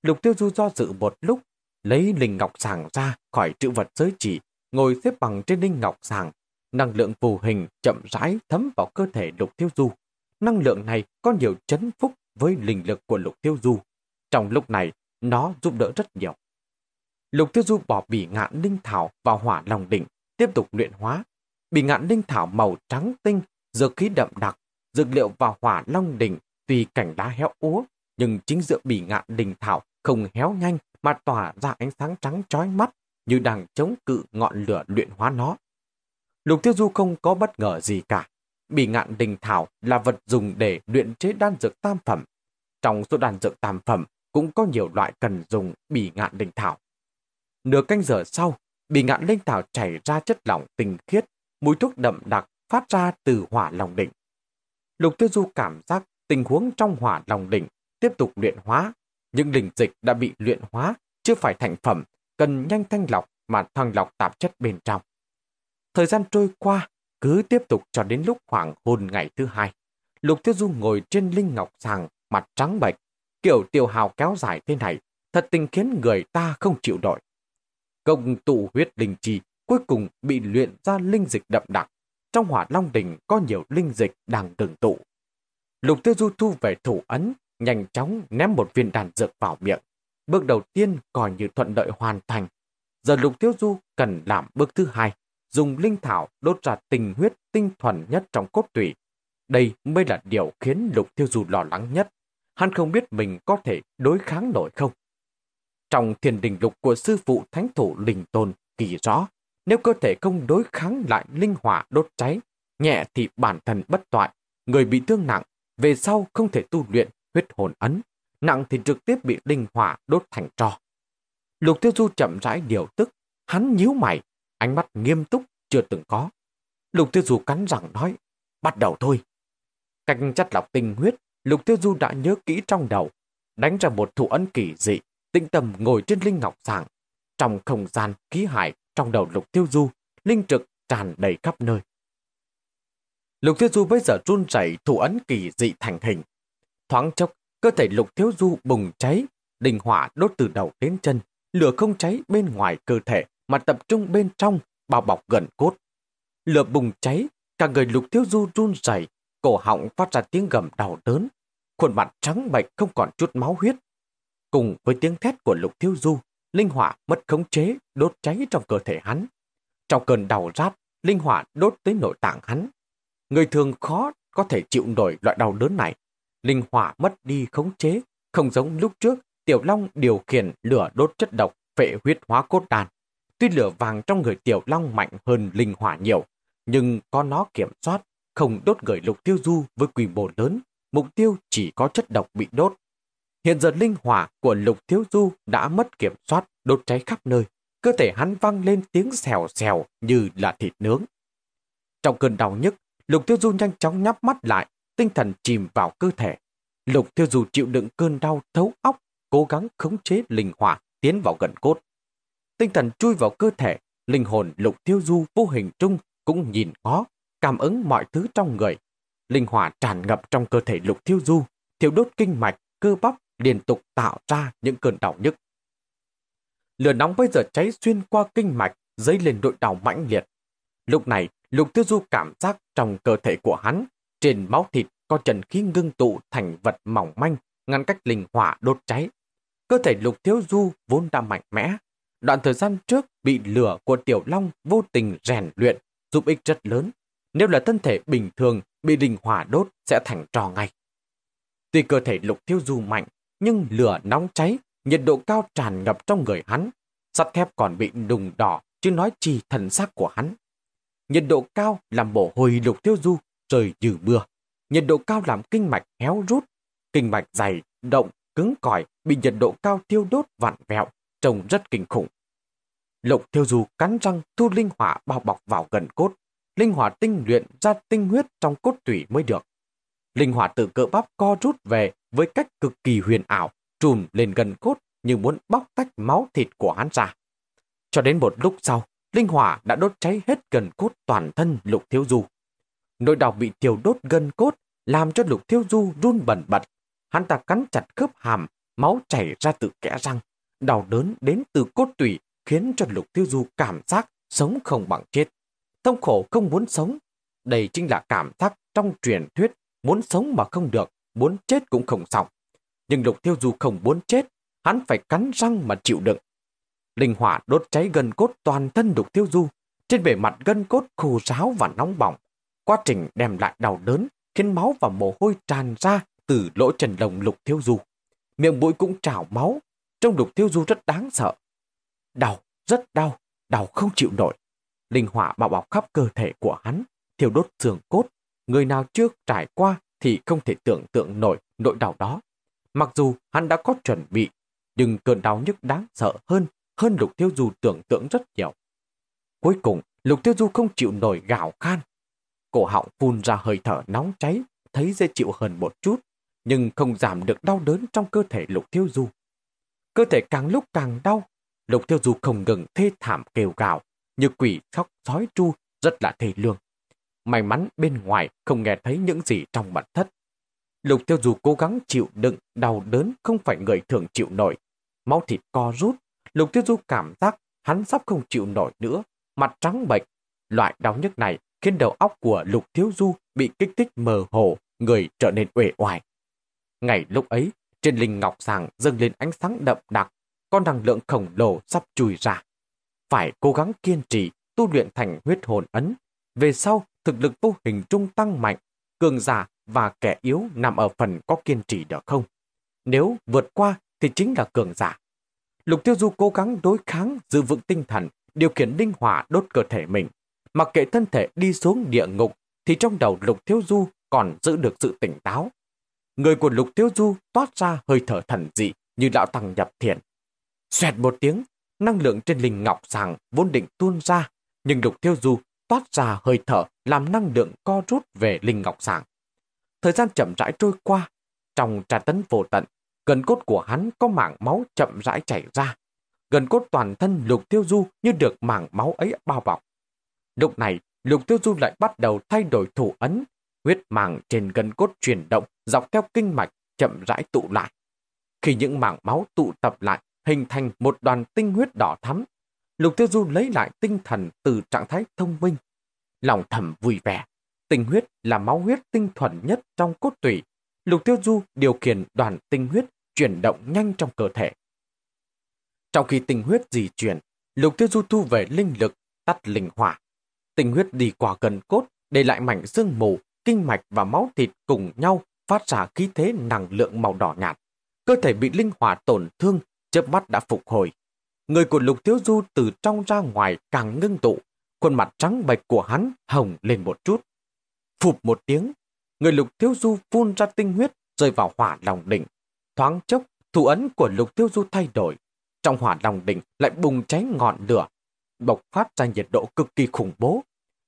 [SPEAKER 1] Lục Tiêu Du do dự một lúc, lấy linh ngọc sàng ra khỏi chữ vật giới chỉ, ngồi xếp bằng trên linh ngọc sàng. Năng lượng phù hình chậm rãi thấm vào cơ thể Lục Tiêu Du. Năng lượng này có nhiều chấn phúc với linh lực của Lục Tiêu Du. Trong lúc này, nó giúp đỡ rất nhiều. Lục Tiêu Du bỏ bỉ ngạn linh thảo vào hỏa lòng đỉnh, tiếp tục luyện hóa. Bỉ ngạn linh thảo màu trắng tinh dược khí đậm đặc, dược liệu và hỏa long đỉnh tuy cảnh đá héo úa, nhưng chính giữa bỉ ngạn đình thảo không héo nhanh mà tỏa ra ánh sáng trắng trói mắt như đang chống cự ngọn lửa luyện hóa nó. Lục Tiêu Du không có bất ngờ gì cả. Bỉ ngạn đình thảo là vật dùng để luyện chế đan dược tam phẩm. Trong số đan dược tam phẩm cũng có nhiều loại cần dùng bỉ ngạn đình thảo. Nửa canh giờ sau, bỉ ngạn linh thảo chảy ra chất lỏng tinh khiết, mùi thuốc đậm đặc phát ra từ hỏa lòng đỉnh. Lục tiêu Du cảm giác tình huống trong hỏa lòng đỉnh tiếp tục luyện hóa. Những linh dịch đã bị luyện hóa, chưa phải thành phẩm, cần nhanh thanh lọc mà thăng lọc tạp chất bên trong. Thời gian trôi qua, cứ tiếp tục cho đến lúc khoảng hồn ngày thứ hai. Lục Tiêu Du ngồi trên linh ngọc sàng, mặt trắng bệch. Kiểu tiêu hào kéo dài thế này, thật tình khiến người ta không chịu nổi. Công tụ huyết linh chi cuối cùng bị luyện ra linh dịch đậm đặc, trong hỏa long đình có nhiều linh dịch đang đường tụ. Lục tiêu Du thu về thủ ấn, nhanh chóng ném một viên đàn dược vào miệng. Bước đầu tiên coi như thuận lợi hoàn thành. Giờ Lục Tiêu Du cần làm bước thứ hai, dùng linh thảo đốt ra tình huyết tinh thuần nhất trong cốt tủy. Đây mới là điều khiến Lục Tiêu Du lo lắng nhất. Hắn không biết mình có thể đối kháng nổi không. Trong thiền đình lục của sư phụ thánh thủ Linh Tôn kỳ rõ, nếu cơ thể không đối kháng lại linh hỏa đốt cháy, nhẹ thì bản thân bất toại, người bị thương nặng, về sau không thể tu luyện huyết hồn ấn, nặng thì trực tiếp bị linh hỏa đốt thành tro. Lục Tiêu Du chậm rãi điều tức, hắn nhíu mày, ánh mắt nghiêm túc chưa từng có. Lục Tiêu Du cắn răng nói, bắt đầu thôi. Cách chất lọc tinh huyết, Lục Tiêu Du đã nhớ kỹ trong đầu, đánh ra một thủ ấn kỳ dị, tĩnh tâm ngồi trên linh ngọc sàng. Trong không gian khí hải trong đầu Lục Tiêu Du, linh trực tràn đầy khắp nơi. Lục tiêu Du bây giờ run rẩy thủ ấn kỳ dị thành hình. Thoáng chốc, cơ thể Lục Thiếu Du bùng cháy, đình hỏa đốt từ đầu đến chân, lửa không cháy bên ngoài cơ thể mà tập trung bên trong, bao bọc gần cốt. Lửa bùng cháy, cả người Lục Thiếu Du run rẩy, cổ họng phát ra tiếng gầm đau đớn, khuôn mặt trắng bệch không còn chút máu huyết. Cùng với tiếng thét của Lục Thiếu Du, linh hỏa mất khống chế đốt cháy trong cơ thể hắn. Trong cơn đau rát, linh hỏa đốt tới nội tạng hắn. Người thường khó có thể chịu nổi loại đau đớn này. Linh hỏa mất đi khống chế, không giống lúc trước Tiểu Long điều khiển lửa đốt chất độc phệ huyết hóa cốt đàn. Tuy lửa vàng trong người Tiểu Long mạnh hơn linh hỏa nhiều, nhưng có nó kiểm soát, không đốt người lục tiêu du với quy mô lớn, mục tiêu chỉ có chất độc bị đốt Hiện giờ linh hỏa của Lục Thiếu Du đã mất kiểm soát, đốt cháy khắp nơi. Cơ thể hắn văng lên tiếng xèo xèo như là thịt nướng. Trong cơn đau nhức, Lục thiếu Du nhanh chóng nhắm mắt lại, tinh thần chìm vào cơ thể. Lục thiếu Du chịu đựng cơn đau thấu óc, cố gắng khống chế linh hỏa tiến vào gần cốt. Tinh thần chui vào cơ thể, linh hồn Lục thiếu Du vô hình trung cũng nhìn ngó, cảm ứng mọi thứ trong người. Linh hỏa tràn ngập trong cơ thể Lục thiếu Du, thiêu đốt kinh mạch, cơ bắp, liên tục tạo ra những cơn đau nhức. Lửa nóng bây giờ cháy xuyên qua kinh mạch, dấy lên nỗi đau mãnh liệt. Lúc này, Lục Tiêu Du cảm giác trong cơ thể của hắn, trên máu thịt có trần khí ngưng tụ thành vật mỏng manh, ngăn cách linh hỏa đốt cháy. Cơ thể Lục Tiêu Du vốn đã mạnh mẽ. Đoạn thời gian trước bị lửa của Tiểu Long vô tình rèn luyện, giúp ích rất lớn. Nếu là thân thể bình thường, bị linh hỏa đốt sẽ thành trò ngay. Tuy cơ thể Lục Tiêu Du mạnh, nhưng lửa nóng cháy, nhiệt độ cao tràn ngập trong người hắn. Sắt thép còn bị đùng đỏ, chứ nói chi thần sắc của hắn. Nhiệt độ cao làm bổ hồi lục thiêu du, trời như mưa. Nhiệt độ cao làm kinh mạch héo rút, kinh mạch dày, động, cứng cỏi, bị nhiệt độ cao tiêu đốt vặn vẹo, trông rất kinh khủng. Lục thiêu du cắn răng thu linh hỏa bao bọc vào gần cốt. Linh hỏa tinh luyện ra tinh huyết trong cốt tủy mới được. Linh hỏa tự cỡ bắp co rút về với cách cực kỳ huyền ảo, trùm lên gần cốt như muốn bóc tách máu thịt của hắn ra. Cho đến một lúc sau, linh hỏa đã đốt cháy hết gần cốt toàn thân lục thiếu du. nội đau bị thiêu đốt gần cốt làm cho lục thiếu du run bẩn bật. Hắn ta cắn chặt khớp hàm, máu chảy ra từ kẽ răng. Đau đớn đến từ cốt tủy khiến cho lục thiếu du cảm giác sống không bằng chết. Thông khổ không muốn sống. Đây chính là cảm giác trong truyền thuyết muốn sống mà không được, muốn chết cũng không xong. Nhưng Lục Thiêu Du không muốn chết, hắn phải cắn răng mà chịu đựng. Linh hỏa đốt cháy gân cốt toàn thân Lục Thiêu Du, trên bề mặt gân cốt khô ráo và nóng bỏng. Quá trình đem lại đau đớn, khiến máu và mồ hôi tràn ra từ lỗ trần lồng Lục Thiêu Du. Miệng mũi cũng trào máu, trông Lục Thiêu Du rất đáng sợ. Đau, rất đau, đau không chịu nổi. Linh hỏa bạo bọc khắp cơ thể của hắn, thiêu đốt xương cốt, người nào chưa trải qua thì không thể tưởng tượng nổi nỗi đau đó. Mặc dù hắn đã có chuẩn bị, nhưng cơn đau nhức đáng sợ hơn, hơn Lục Tiêu Du tưởng tượng rất nhiều. Cuối cùng, Lục Tiêu Du không chịu nổi gạo khan. Cổ họng phun ra hơi thở nóng cháy, thấy dễ chịu hơn một chút, nhưng không giảm được đau đớn trong cơ thể Lục Tiêu Du. Cơ thể càng lúc càng đau, Lục Tiêu Du không ngừng thê thảm kêu gào, như quỷ khóc sói tru, rất là thê lương. May mắn bên ngoài không nghe thấy những gì trong mật thất. Lục tiêu du cố gắng chịu đựng, đau đớn không phải người thường chịu nổi. Máu thịt co rút, lục tiêu du cảm giác hắn sắp không chịu nổi nữa, mặt trắng bệnh. Loại đau nhức này khiến đầu óc của lục thiếu du bị kích thích mờ hồ, người trở nên uể oải. Ngày lúc ấy, trên linh ngọc sàng dâng lên ánh sáng đậm đặc, con năng lượng khổng lồ sắp chui ra. Phải cố gắng kiên trì, tu luyện thành huyết hồn ấn. Về sau, thực lực tu hình trung tăng mạnh, cường giả và kẻ yếu nằm ở phần có kiên trì được không. Nếu vượt qua thì chính là cường giả. Lục Tiêu Du cố gắng đối kháng, giữ vững tinh thần, điều khiển linh hỏa đốt cơ thể mình. Mặc kệ thân thể đi xuống địa ngục, thì trong đầu Lục Tiêu Du còn giữ được sự tỉnh táo. Người của Lục Tiêu Du toát ra hơi thở thần dị như đạo tăng nhập thiền. Xoẹt một tiếng, năng lượng trên linh ngọc sàng vốn định tuôn ra, nhưng Lục Tiêu Du toát ra hơi thở làm năng lượng co rút về Linh Ngọc sàng. Thời gian chậm rãi trôi qua, trong trà tấn vô tận, gần cốt của hắn có mảng máu chậm rãi chảy ra. Gần cốt toàn thân Lục Tiêu Du như được mảng máu ấy bao bọc. Lúc này, Lục Tiêu Du lại bắt đầu thay đổi thủ ấn, huyết mảng trên gần cốt chuyển động dọc theo kinh mạch chậm rãi tụ lại. Khi những mảng máu tụ tập lại, hình thành một đoàn tinh huyết đỏ thắm, Lục Tiêu Du lấy lại tinh thần từ trạng thái thông minh. Lòng thầm vui vẻ. Tinh huyết là máu huyết tinh thuần nhất trong cốt tủy. Lục Tiêu Du điều khiển đoàn tinh huyết chuyển động nhanh trong cơ thể. Trong khi tinh huyết di chuyển, Lục Tiêu Du thu về linh lực, tắt linh hỏa. Tinh huyết đi qua gần cốt, để lại mảnh xương mù, kinh mạch và máu thịt cùng nhau phát ra khí thế năng lượng màu đỏ nhạt. Cơ thể bị linh hỏa tổn thương, chớp mắt đã phục hồi, Người của Lục Thiếu Du từ trong ra ngoài càng ngưng tụ, khuôn mặt trắng bệch của hắn hồng lên một chút. Phụp một tiếng, người Lục Thiếu Du phun ra tinh huyết rơi vào hỏa lòng đỉnh. Thoáng chốc, thủ ấn của Lục Thiếu Du thay đổi. Trong hỏa lòng đỉnh lại bùng cháy ngọn lửa, bộc phát ra nhiệt độ cực kỳ khủng bố.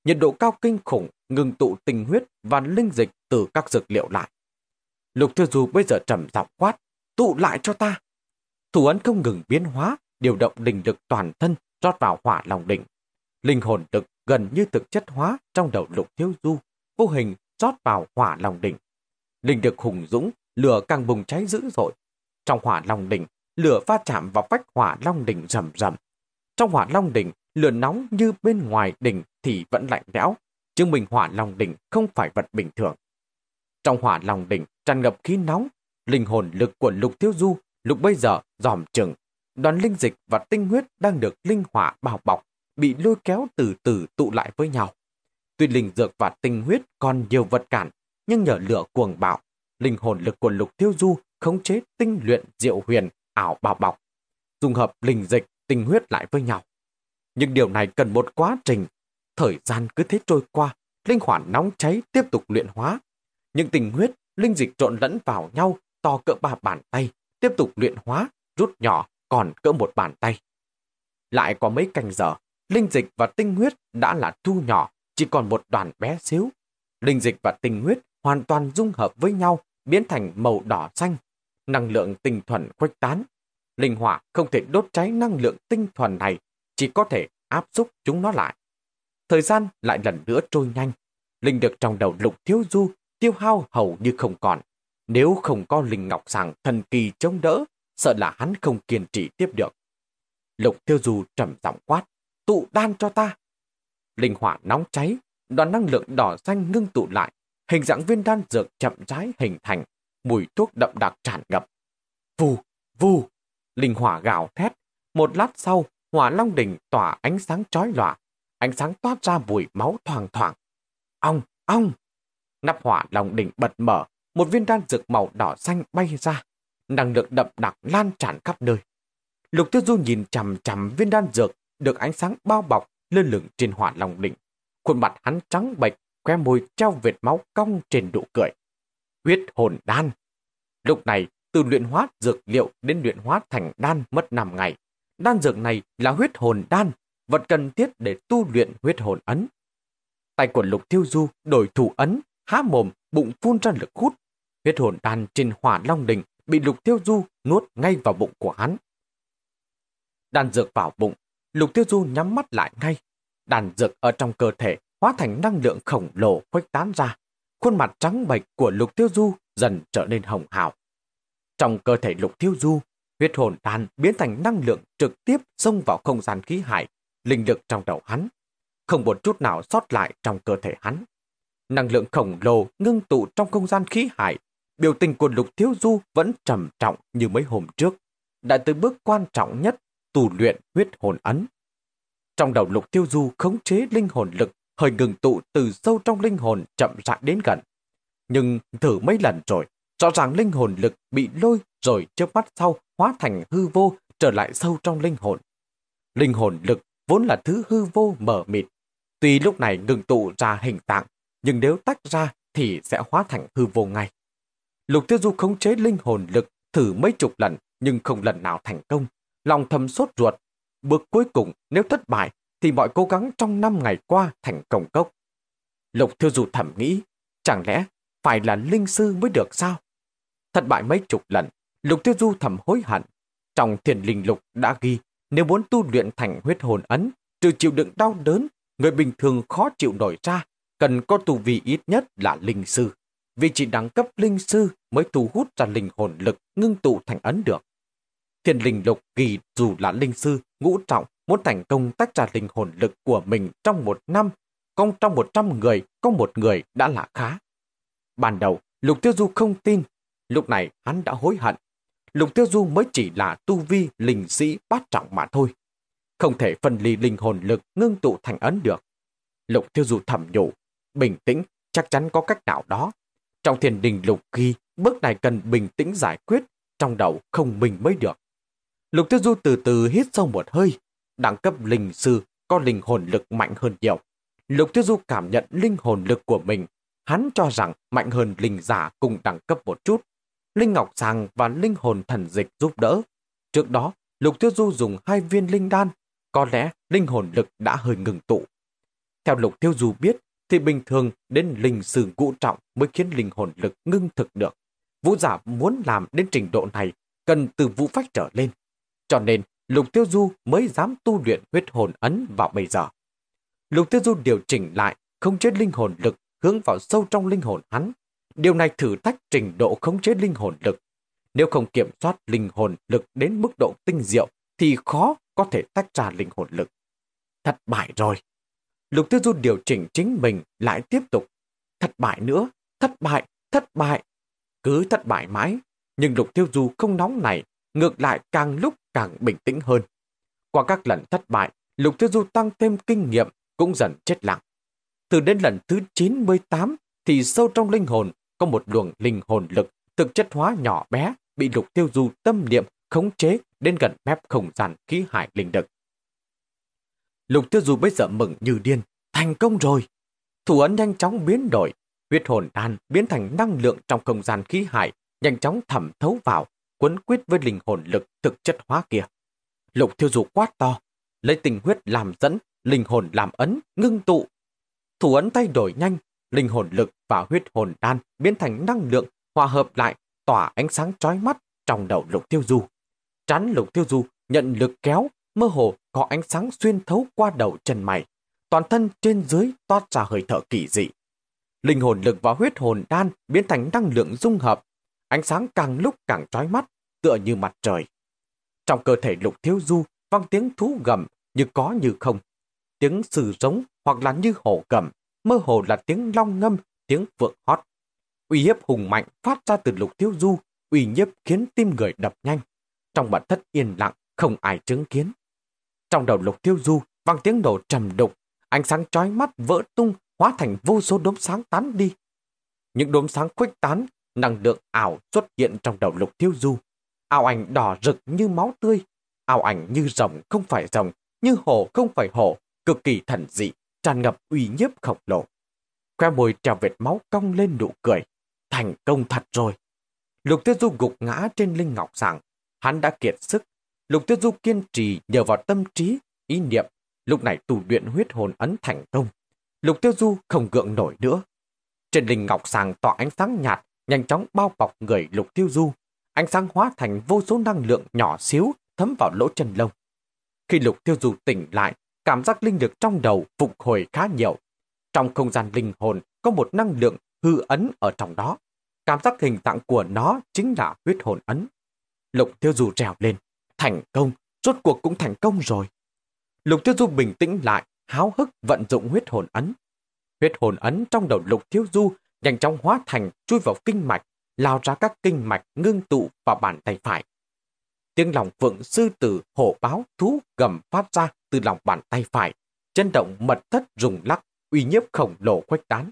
[SPEAKER 1] Nhiệt độ cao kinh khủng ngừng tụ tinh huyết và linh dịch từ các dược liệu lại. Lục Thiếu Du bây giờ trầm giọng quát, tụ lại cho ta. Thủ ấn không ngừng biến hóa, điều động linh lực toàn thân rót vào hỏa lòng đỉnh. Linh hồn lực gần như thực chất hóa trong đầu lục thiếu du, vô hình rót vào hỏa lòng đỉnh. Linh lực hùng dũng, lửa càng bùng cháy dữ dội. Trong hỏa long đỉnh, lửa va chạm vào vách hỏa long đỉnh rầm rầm. Trong hỏa long đỉnh, lửa nóng như bên ngoài đỉnh thì vẫn lạnh lẽo, chứng minh hỏa long đỉnh không phải vật bình thường. Trong hỏa long đỉnh tràn ngập khí nóng, linh hồn lực của Lục Thiếu Du lúc bây giờ dòm chừng Đoàn linh dịch và tinh huyết đang được linh hỏa bảo bọc, bị lôi kéo từ từ tụ lại với nhau. Tuy linh dược và tinh huyết còn nhiều vật cản, nhưng nhờ lửa cuồng bạo, linh hồn lực của lục tiêu du khống chế tinh luyện diệu huyền ảo bảo bọc, dùng hợp linh dịch tinh huyết lại với nhau. Nhưng điều này cần một quá trình, thời gian cứ thế trôi qua, linh hỏa nóng cháy tiếp tục luyện hóa. Những tinh huyết, linh dịch trộn lẫn vào nhau to cỡ ba bàn tay, tiếp tục luyện hóa, rút nhỏ còn cỡ một bàn tay. Lại có mấy canh giờ, linh dịch và tinh huyết đã là thu nhỏ, chỉ còn một đoàn bé xíu. Linh dịch và tinh huyết hoàn toàn dung hợp với nhau, biến thành màu đỏ xanh. Năng lượng tinh thuần khuếch tán. Linh hỏa không thể đốt cháy năng lượng tinh thuần này, chỉ có thể áp xúc chúng nó lại. Thời gian lại lần nữa trôi nhanh. Linh được trong đầu lục thiếu du, tiêu hao hầu như không còn. Nếu không có Linh Ngọc Sàng thần kỳ chống đỡ, sợ là hắn không kiên trì tiếp được. Lục Tiêu Du trầm giọng quát, tụ đan cho ta. Linh hỏa nóng cháy, đoàn năng lượng đỏ xanh ngưng tụ lại, hình dạng viên đan dược chậm rãi hình thành, mùi thuốc đậm đặc tràn ngập. Vù, vù, linh hỏa gào thét, một lát sau, hỏa long đỉnh tỏa ánh sáng chói lòa, ánh sáng toát ra mùi máu thoang thoảng. Ong, ong, nắp hỏa long đỉnh bật mở, một viên đan dược màu đỏ xanh bay ra, năng lượng đậm đặc lan tràn khắp nơi. Lục Tiêu Du nhìn chằm chằm viên đan dược được ánh sáng bao bọc lơ lửng trên hỏa lòng đỉnh. Khuôn mặt hắn trắng bệch, khoe môi treo vệt máu cong trên nụ cười. Huyết hồn đan. Lúc này, từ luyện hóa dược liệu đến luyện hóa thành đan mất 5 ngày. Đan dược này là huyết hồn đan, vật cần thiết để tu luyện huyết hồn ấn. Tay của Lục Tiêu Du đổi thủ ấn, há mồm, bụng phun ra lực hút. Huyết hồn đan trên hỏa long đỉnh bị Lục Tiêu Du nuốt ngay vào bụng của hắn. Đàn dược vào bụng, Lục Tiêu Du nhắm mắt lại ngay. Đàn dược ở trong cơ thể hóa thành năng lượng khổng lồ khuếch tán ra. Khuôn mặt trắng bệch của Lục Tiêu Du dần trở nên hồng hào. Trong cơ thể Lục Tiêu Du, huyết hồn đan biến thành năng lượng trực tiếp xông vào không gian khí hải, linh lực trong đầu hắn. Không một chút nào sót lại trong cơ thể hắn. Năng lượng khổng lồ ngưng tụ trong không gian khí hải biểu tình của Lục Thiếu Du vẫn trầm trọng như mấy hôm trước, đã tới bước quan trọng nhất tù luyện huyết hồn ấn. Trong đầu Lục Thiếu Du khống chế linh hồn lực hơi ngừng tụ từ sâu trong linh hồn chậm rãi đến gần. Nhưng thử mấy lần rồi, rõ ràng linh hồn lực bị lôi rồi trước mắt sau hóa thành hư vô trở lại sâu trong linh hồn. Linh hồn lực vốn là thứ hư vô mở mịt. Tuy lúc này ngừng tụ ra hình tạng, nhưng nếu tách ra thì sẽ hóa thành hư vô ngay. Lục Tiêu Du khống chế linh hồn lực thử mấy chục lần nhưng không lần nào thành công. Lòng thầm sốt ruột. Bước cuối cùng nếu thất bại thì mọi cố gắng trong năm ngày qua thành công cốc. Lục Tiêu Du thầm nghĩ, chẳng lẽ phải là linh sư mới được sao? Thất bại mấy chục lần, Lục Tiêu Du thầm hối hận. Trong thiền linh lục đã ghi, nếu muốn tu luyện thành huyết hồn ấn, trừ chịu đựng đau đớn, người bình thường khó chịu nổi ra, cần có tu vị ít nhất là linh sư vì chỉ đẳng cấp linh sư mới thu hút ra linh hồn lực ngưng tụ thành ấn được. Thiên linh lục kỳ dù là linh sư, ngũ trọng muốn thành công tách ra linh hồn lực của mình trong một năm, công trong một trăm người có một người đã là khá. Ban đầu, Lục Tiêu Du không tin, lúc này hắn đã hối hận. Lục Tiêu Du mới chỉ là tu vi linh sĩ bát trọng mà thôi. Không thể phân ly linh hồn lực ngưng tụ thành ấn được. Lục Tiêu Du thầm nhủ, bình tĩnh, chắc chắn có cách nào đó trong thiền đình lục ghi, bước này cần bình tĩnh giải quyết, trong đầu không mình mới được. Lục Tiêu Du từ từ hít sâu một hơi, đẳng cấp linh sư có linh hồn lực mạnh hơn nhiều. Lục Tiêu Du cảm nhận linh hồn lực của mình, hắn cho rằng mạnh hơn linh giả cùng đẳng cấp một chút. Linh Ngọc Sàng và linh hồn thần dịch giúp đỡ. Trước đó, Lục Tiêu Du dùng hai viên linh đan, có lẽ linh hồn lực đã hơi ngừng tụ. Theo Lục Tiêu Du biết, thì bình thường đến linh sử ngũ trọng mới khiến linh hồn lực ngưng thực được. Vũ giả muốn làm đến trình độ này cần từ vũ phách trở lên. Cho nên, Lục Tiêu Du mới dám tu luyện huyết hồn ấn vào bây giờ. Lục Tiêu Du điều chỉnh lại, không chế linh hồn lực hướng vào sâu trong linh hồn hắn. Điều này thử thách trình độ khống chế linh hồn lực. Nếu không kiểm soát linh hồn lực đến mức độ tinh diệu, thì khó có thể tách ra linh hồn lực. Thất bại rồi. Lục Tư Du điều chỉnh chính mình lại tiếp tục. Thất bại nữa, thất bại, thất bại. Cứ thất bại mãi, nhưng Lục Tiêu Du không nóng này, ngược lại càng lúc càng bình tĩnh hơn. Qua các lần thất bại, Lục Tiêu Du tăng thêm kinh nghiệm, cũng dần chết lặng. Từ đến lần thứ 98 thì sâu trong linh hồn có một luồng linh hồn lực thực chất hóa nhỏ bé bị Lục Tiêu Du tâm niệm khống chế đến gần mép không gian khí hải linh lực. Lục tiêu du bây giờ mừng như điên, thành công rồi. Thủ ấn nhanh chóng biến đổi, huyết hồn đan biến thành năng lượng trong không gian khí hải, nhanh chóng thẩm thấu vào, quấn quyết với linh hồn lực thực chất hóa kia. Lục tiêu du quát to, lấy tình huyết làm dẫn, linh hồn làm ấn, ngưng tụ. Thủ ấn thay đổi nhanh, linh hồn lực và huyết hồn đan biến thành năng lượng hòa hợp lại, tỏa ánh sáng chói mắt trong đầu lục tiêu du. Trán lục tiêu du nhận lực kéo, mơ hồ có ánh sáng xuyên thấu qua đầu chân mày, toàn thân trên dưới toát ra hơi thở kỳ dị. Linh hồn lực và huyết hồn đan biến thành năng lượng dung hợp, ánh sáng càng lúc càng trói mắt, tựa như mặt trời. Trong cơ thể lục thiếu du vang tiếng thú gầm như có như không, tiếng sử giống hoặc là như hổ gầm, mơ hồ là tiếng long ngâm, tiếng vượng hót. Uy hiếp hùng mạnh phát ra từ lục thiếu du, uy hiếp khiến tim người đập nhanh. Trong bản thất yên lặng, không ai chứng kiến. Trong đầu lục tiêu du vang tiếng nổ trầm đục, ánh sáng chói mắt vỡ tung hóa thành vô số đốm sáng tán đi. Những đốm sáng khuếch tán, năng lượng ảo xuất hiện trong đầu lục tiêu du. Ảo ảnh đỏ rực như máu tươi, ảo ảnh như rồng không phải rồng, như hổ không phải hổ, cực kỳ thần dị, tràn ngập uy nhiếp khổng lồ. Khoe môi trào vệt máu cong lên nụ cười. Thành công thật rồi. Lục tiêu du gục ngã trên linh ngọc sàng. Hắn đã kiệt sức, Lục Tiêu Du kiên trì nhờ vào tâm trí, ý niệm, lúc này tù luyện huyết hồn ấn thành công. Lục Tiêu Du không gượng nổi nữa. Trên linh ngọc sàng tỏa ánh sáng nhạt, nhanh chóng bao bọc người Lục Tiêu Du. Ánh sáng hóa thành vô số năng lượng nhỏ xíu thấm vào lỗ chân lông. Khi Lục Tiêu Du tỉnh lại, cảm giác linh lực trong đầu phục hồi khá nhiều. Trong không gian linh hồn có một năng lượng hư ấn ở trong đó. Cảm giác hình dạng của nó chính là huyết hồn ấn. Lục Tiêu Du trèo lên, Thành công, rốt cuộc cũng thành công rồi. Lục thiếu Du bình tĩnh lại, háo hức vận dụng huyết hồn ấn. Huyết hồn ấn trong đầu Lục thiếu Du nhanh chóng hóa thành chui vào kinh mạch, lao ra các kinh mạch ngưng tụ vào bàn tay phải. Tiếng lòng vượng sư tử hổ báo thú gầm phát ra từ lòng bàn tay phải, chân động mật thất rùng lắc, uy nhiếp khổng lồ quách tán.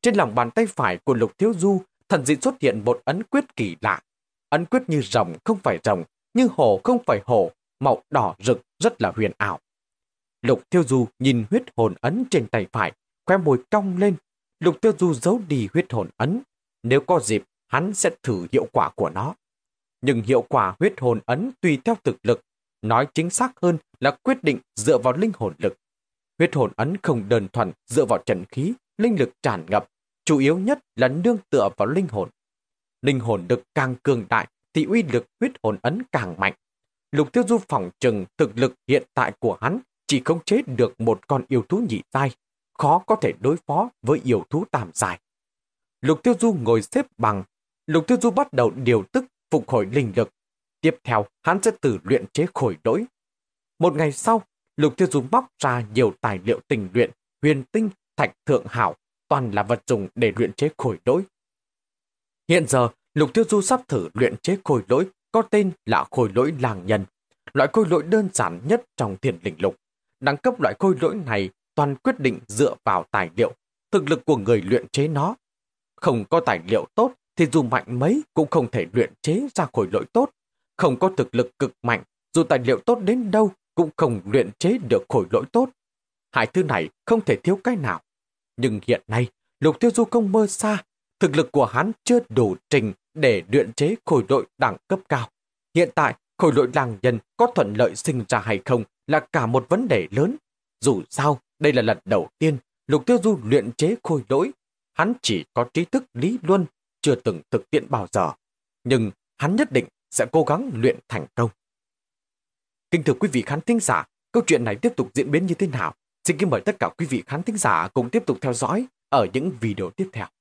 [SPEAKER 1] Trên lòng bàn tay phải của Lục Thiếu Du, thần dị xuất hiện một ấn quyết kỳ lạ. Ấn quyết như rồng không phải rồng, nhưng hổ không phải hổ, màu đỏ rực rất là huyền ảo. Lục Tiêu Du nhìn huyết hồn ấn trên tay phải, khoe môi cong lên. Lục Tiêu Du giấu đi huyết hồn ấn. Nếu có dịp, hắn sẽ thử hiệu quả của nó. Nhưng hiệu quả huyết hồn ấn tùy theo thực lực. Nói chính xác hơn là quyết định dựa vào linh hồn lực. Huyết hồn ấn không đơn thuần dựa vào trận khí, linh lực tràn ngập. Chủ yếu nhất là nương tựa vào linh hồn. Linh hồn được càng cường đại thì uy lực huyết hồn ấn càng mạnh. Lục tiêu du phỏng trừng thực lực hiện tại của hắn chỉ không chế được một con yêu thú nhị tai, khó có thể đối phó với yêu thú tam dài. Lục tiêu du ngồi xếp bằng, lục tiêu du bắt đầu điều tức phục hồi linh lực. Tiếp theo, hắn sẽ tự luyện chế khổi đỗi. Một ngày sau, lục tiêu du bóc ra nhiều tài liệu tình luyện, huyền tinh, thạch thượng hảo, toàn là vật dùng để luyện chế khổi đỗi. Hiện giờ, Lục Tiêu Du sắp thử luyện chế khôi lỗi có tên là khôi lỗi làng nhân, loại khôi lỗi đơn giản nhất trong thiền lĩnh lục. Đẳng cấp loại khôi lỗi này toàn quyết định dựa vào tài liệu, thực lực của người luyện chế nó. Không có tài liệu tốt thì dù mạnh mấy cũng không thể luyện chế ra khôi lỗi tốt. Không có thực lực cực mạnh, dù tài liệu tốt đến đâu cũng không luyện chế được khôi lỗi tốt. Hai thứ này không thể thiếu cái nào. Nhưng hiện nay, Lục Tiêu Du không mơ xa Thực lực của hắn chưa đủ trình để luyện chế khối đội đẳng cấp cao. Hiện tại, khối đội làng nhân có thuận lợi sinh ra hay không là cả một vấn đề lớn. Dù sao, đây là lần đầu tiên Lục Tiêu Du luyện chế khôi lỗi. Hắn chỉ có trí thức lý luân, chưa từng thực tiễn bao giờ. Nhưng hắn nhất định sẽ cố gắng luyện thành công. Kính thưa quý vị khán thính giả, câu chuyện này tiếp tục diễn biến như thế nào? Xin kính mời tất cả quý vị khán thính giả cùng tiếp tục theo dõi ở những video tiếp theo.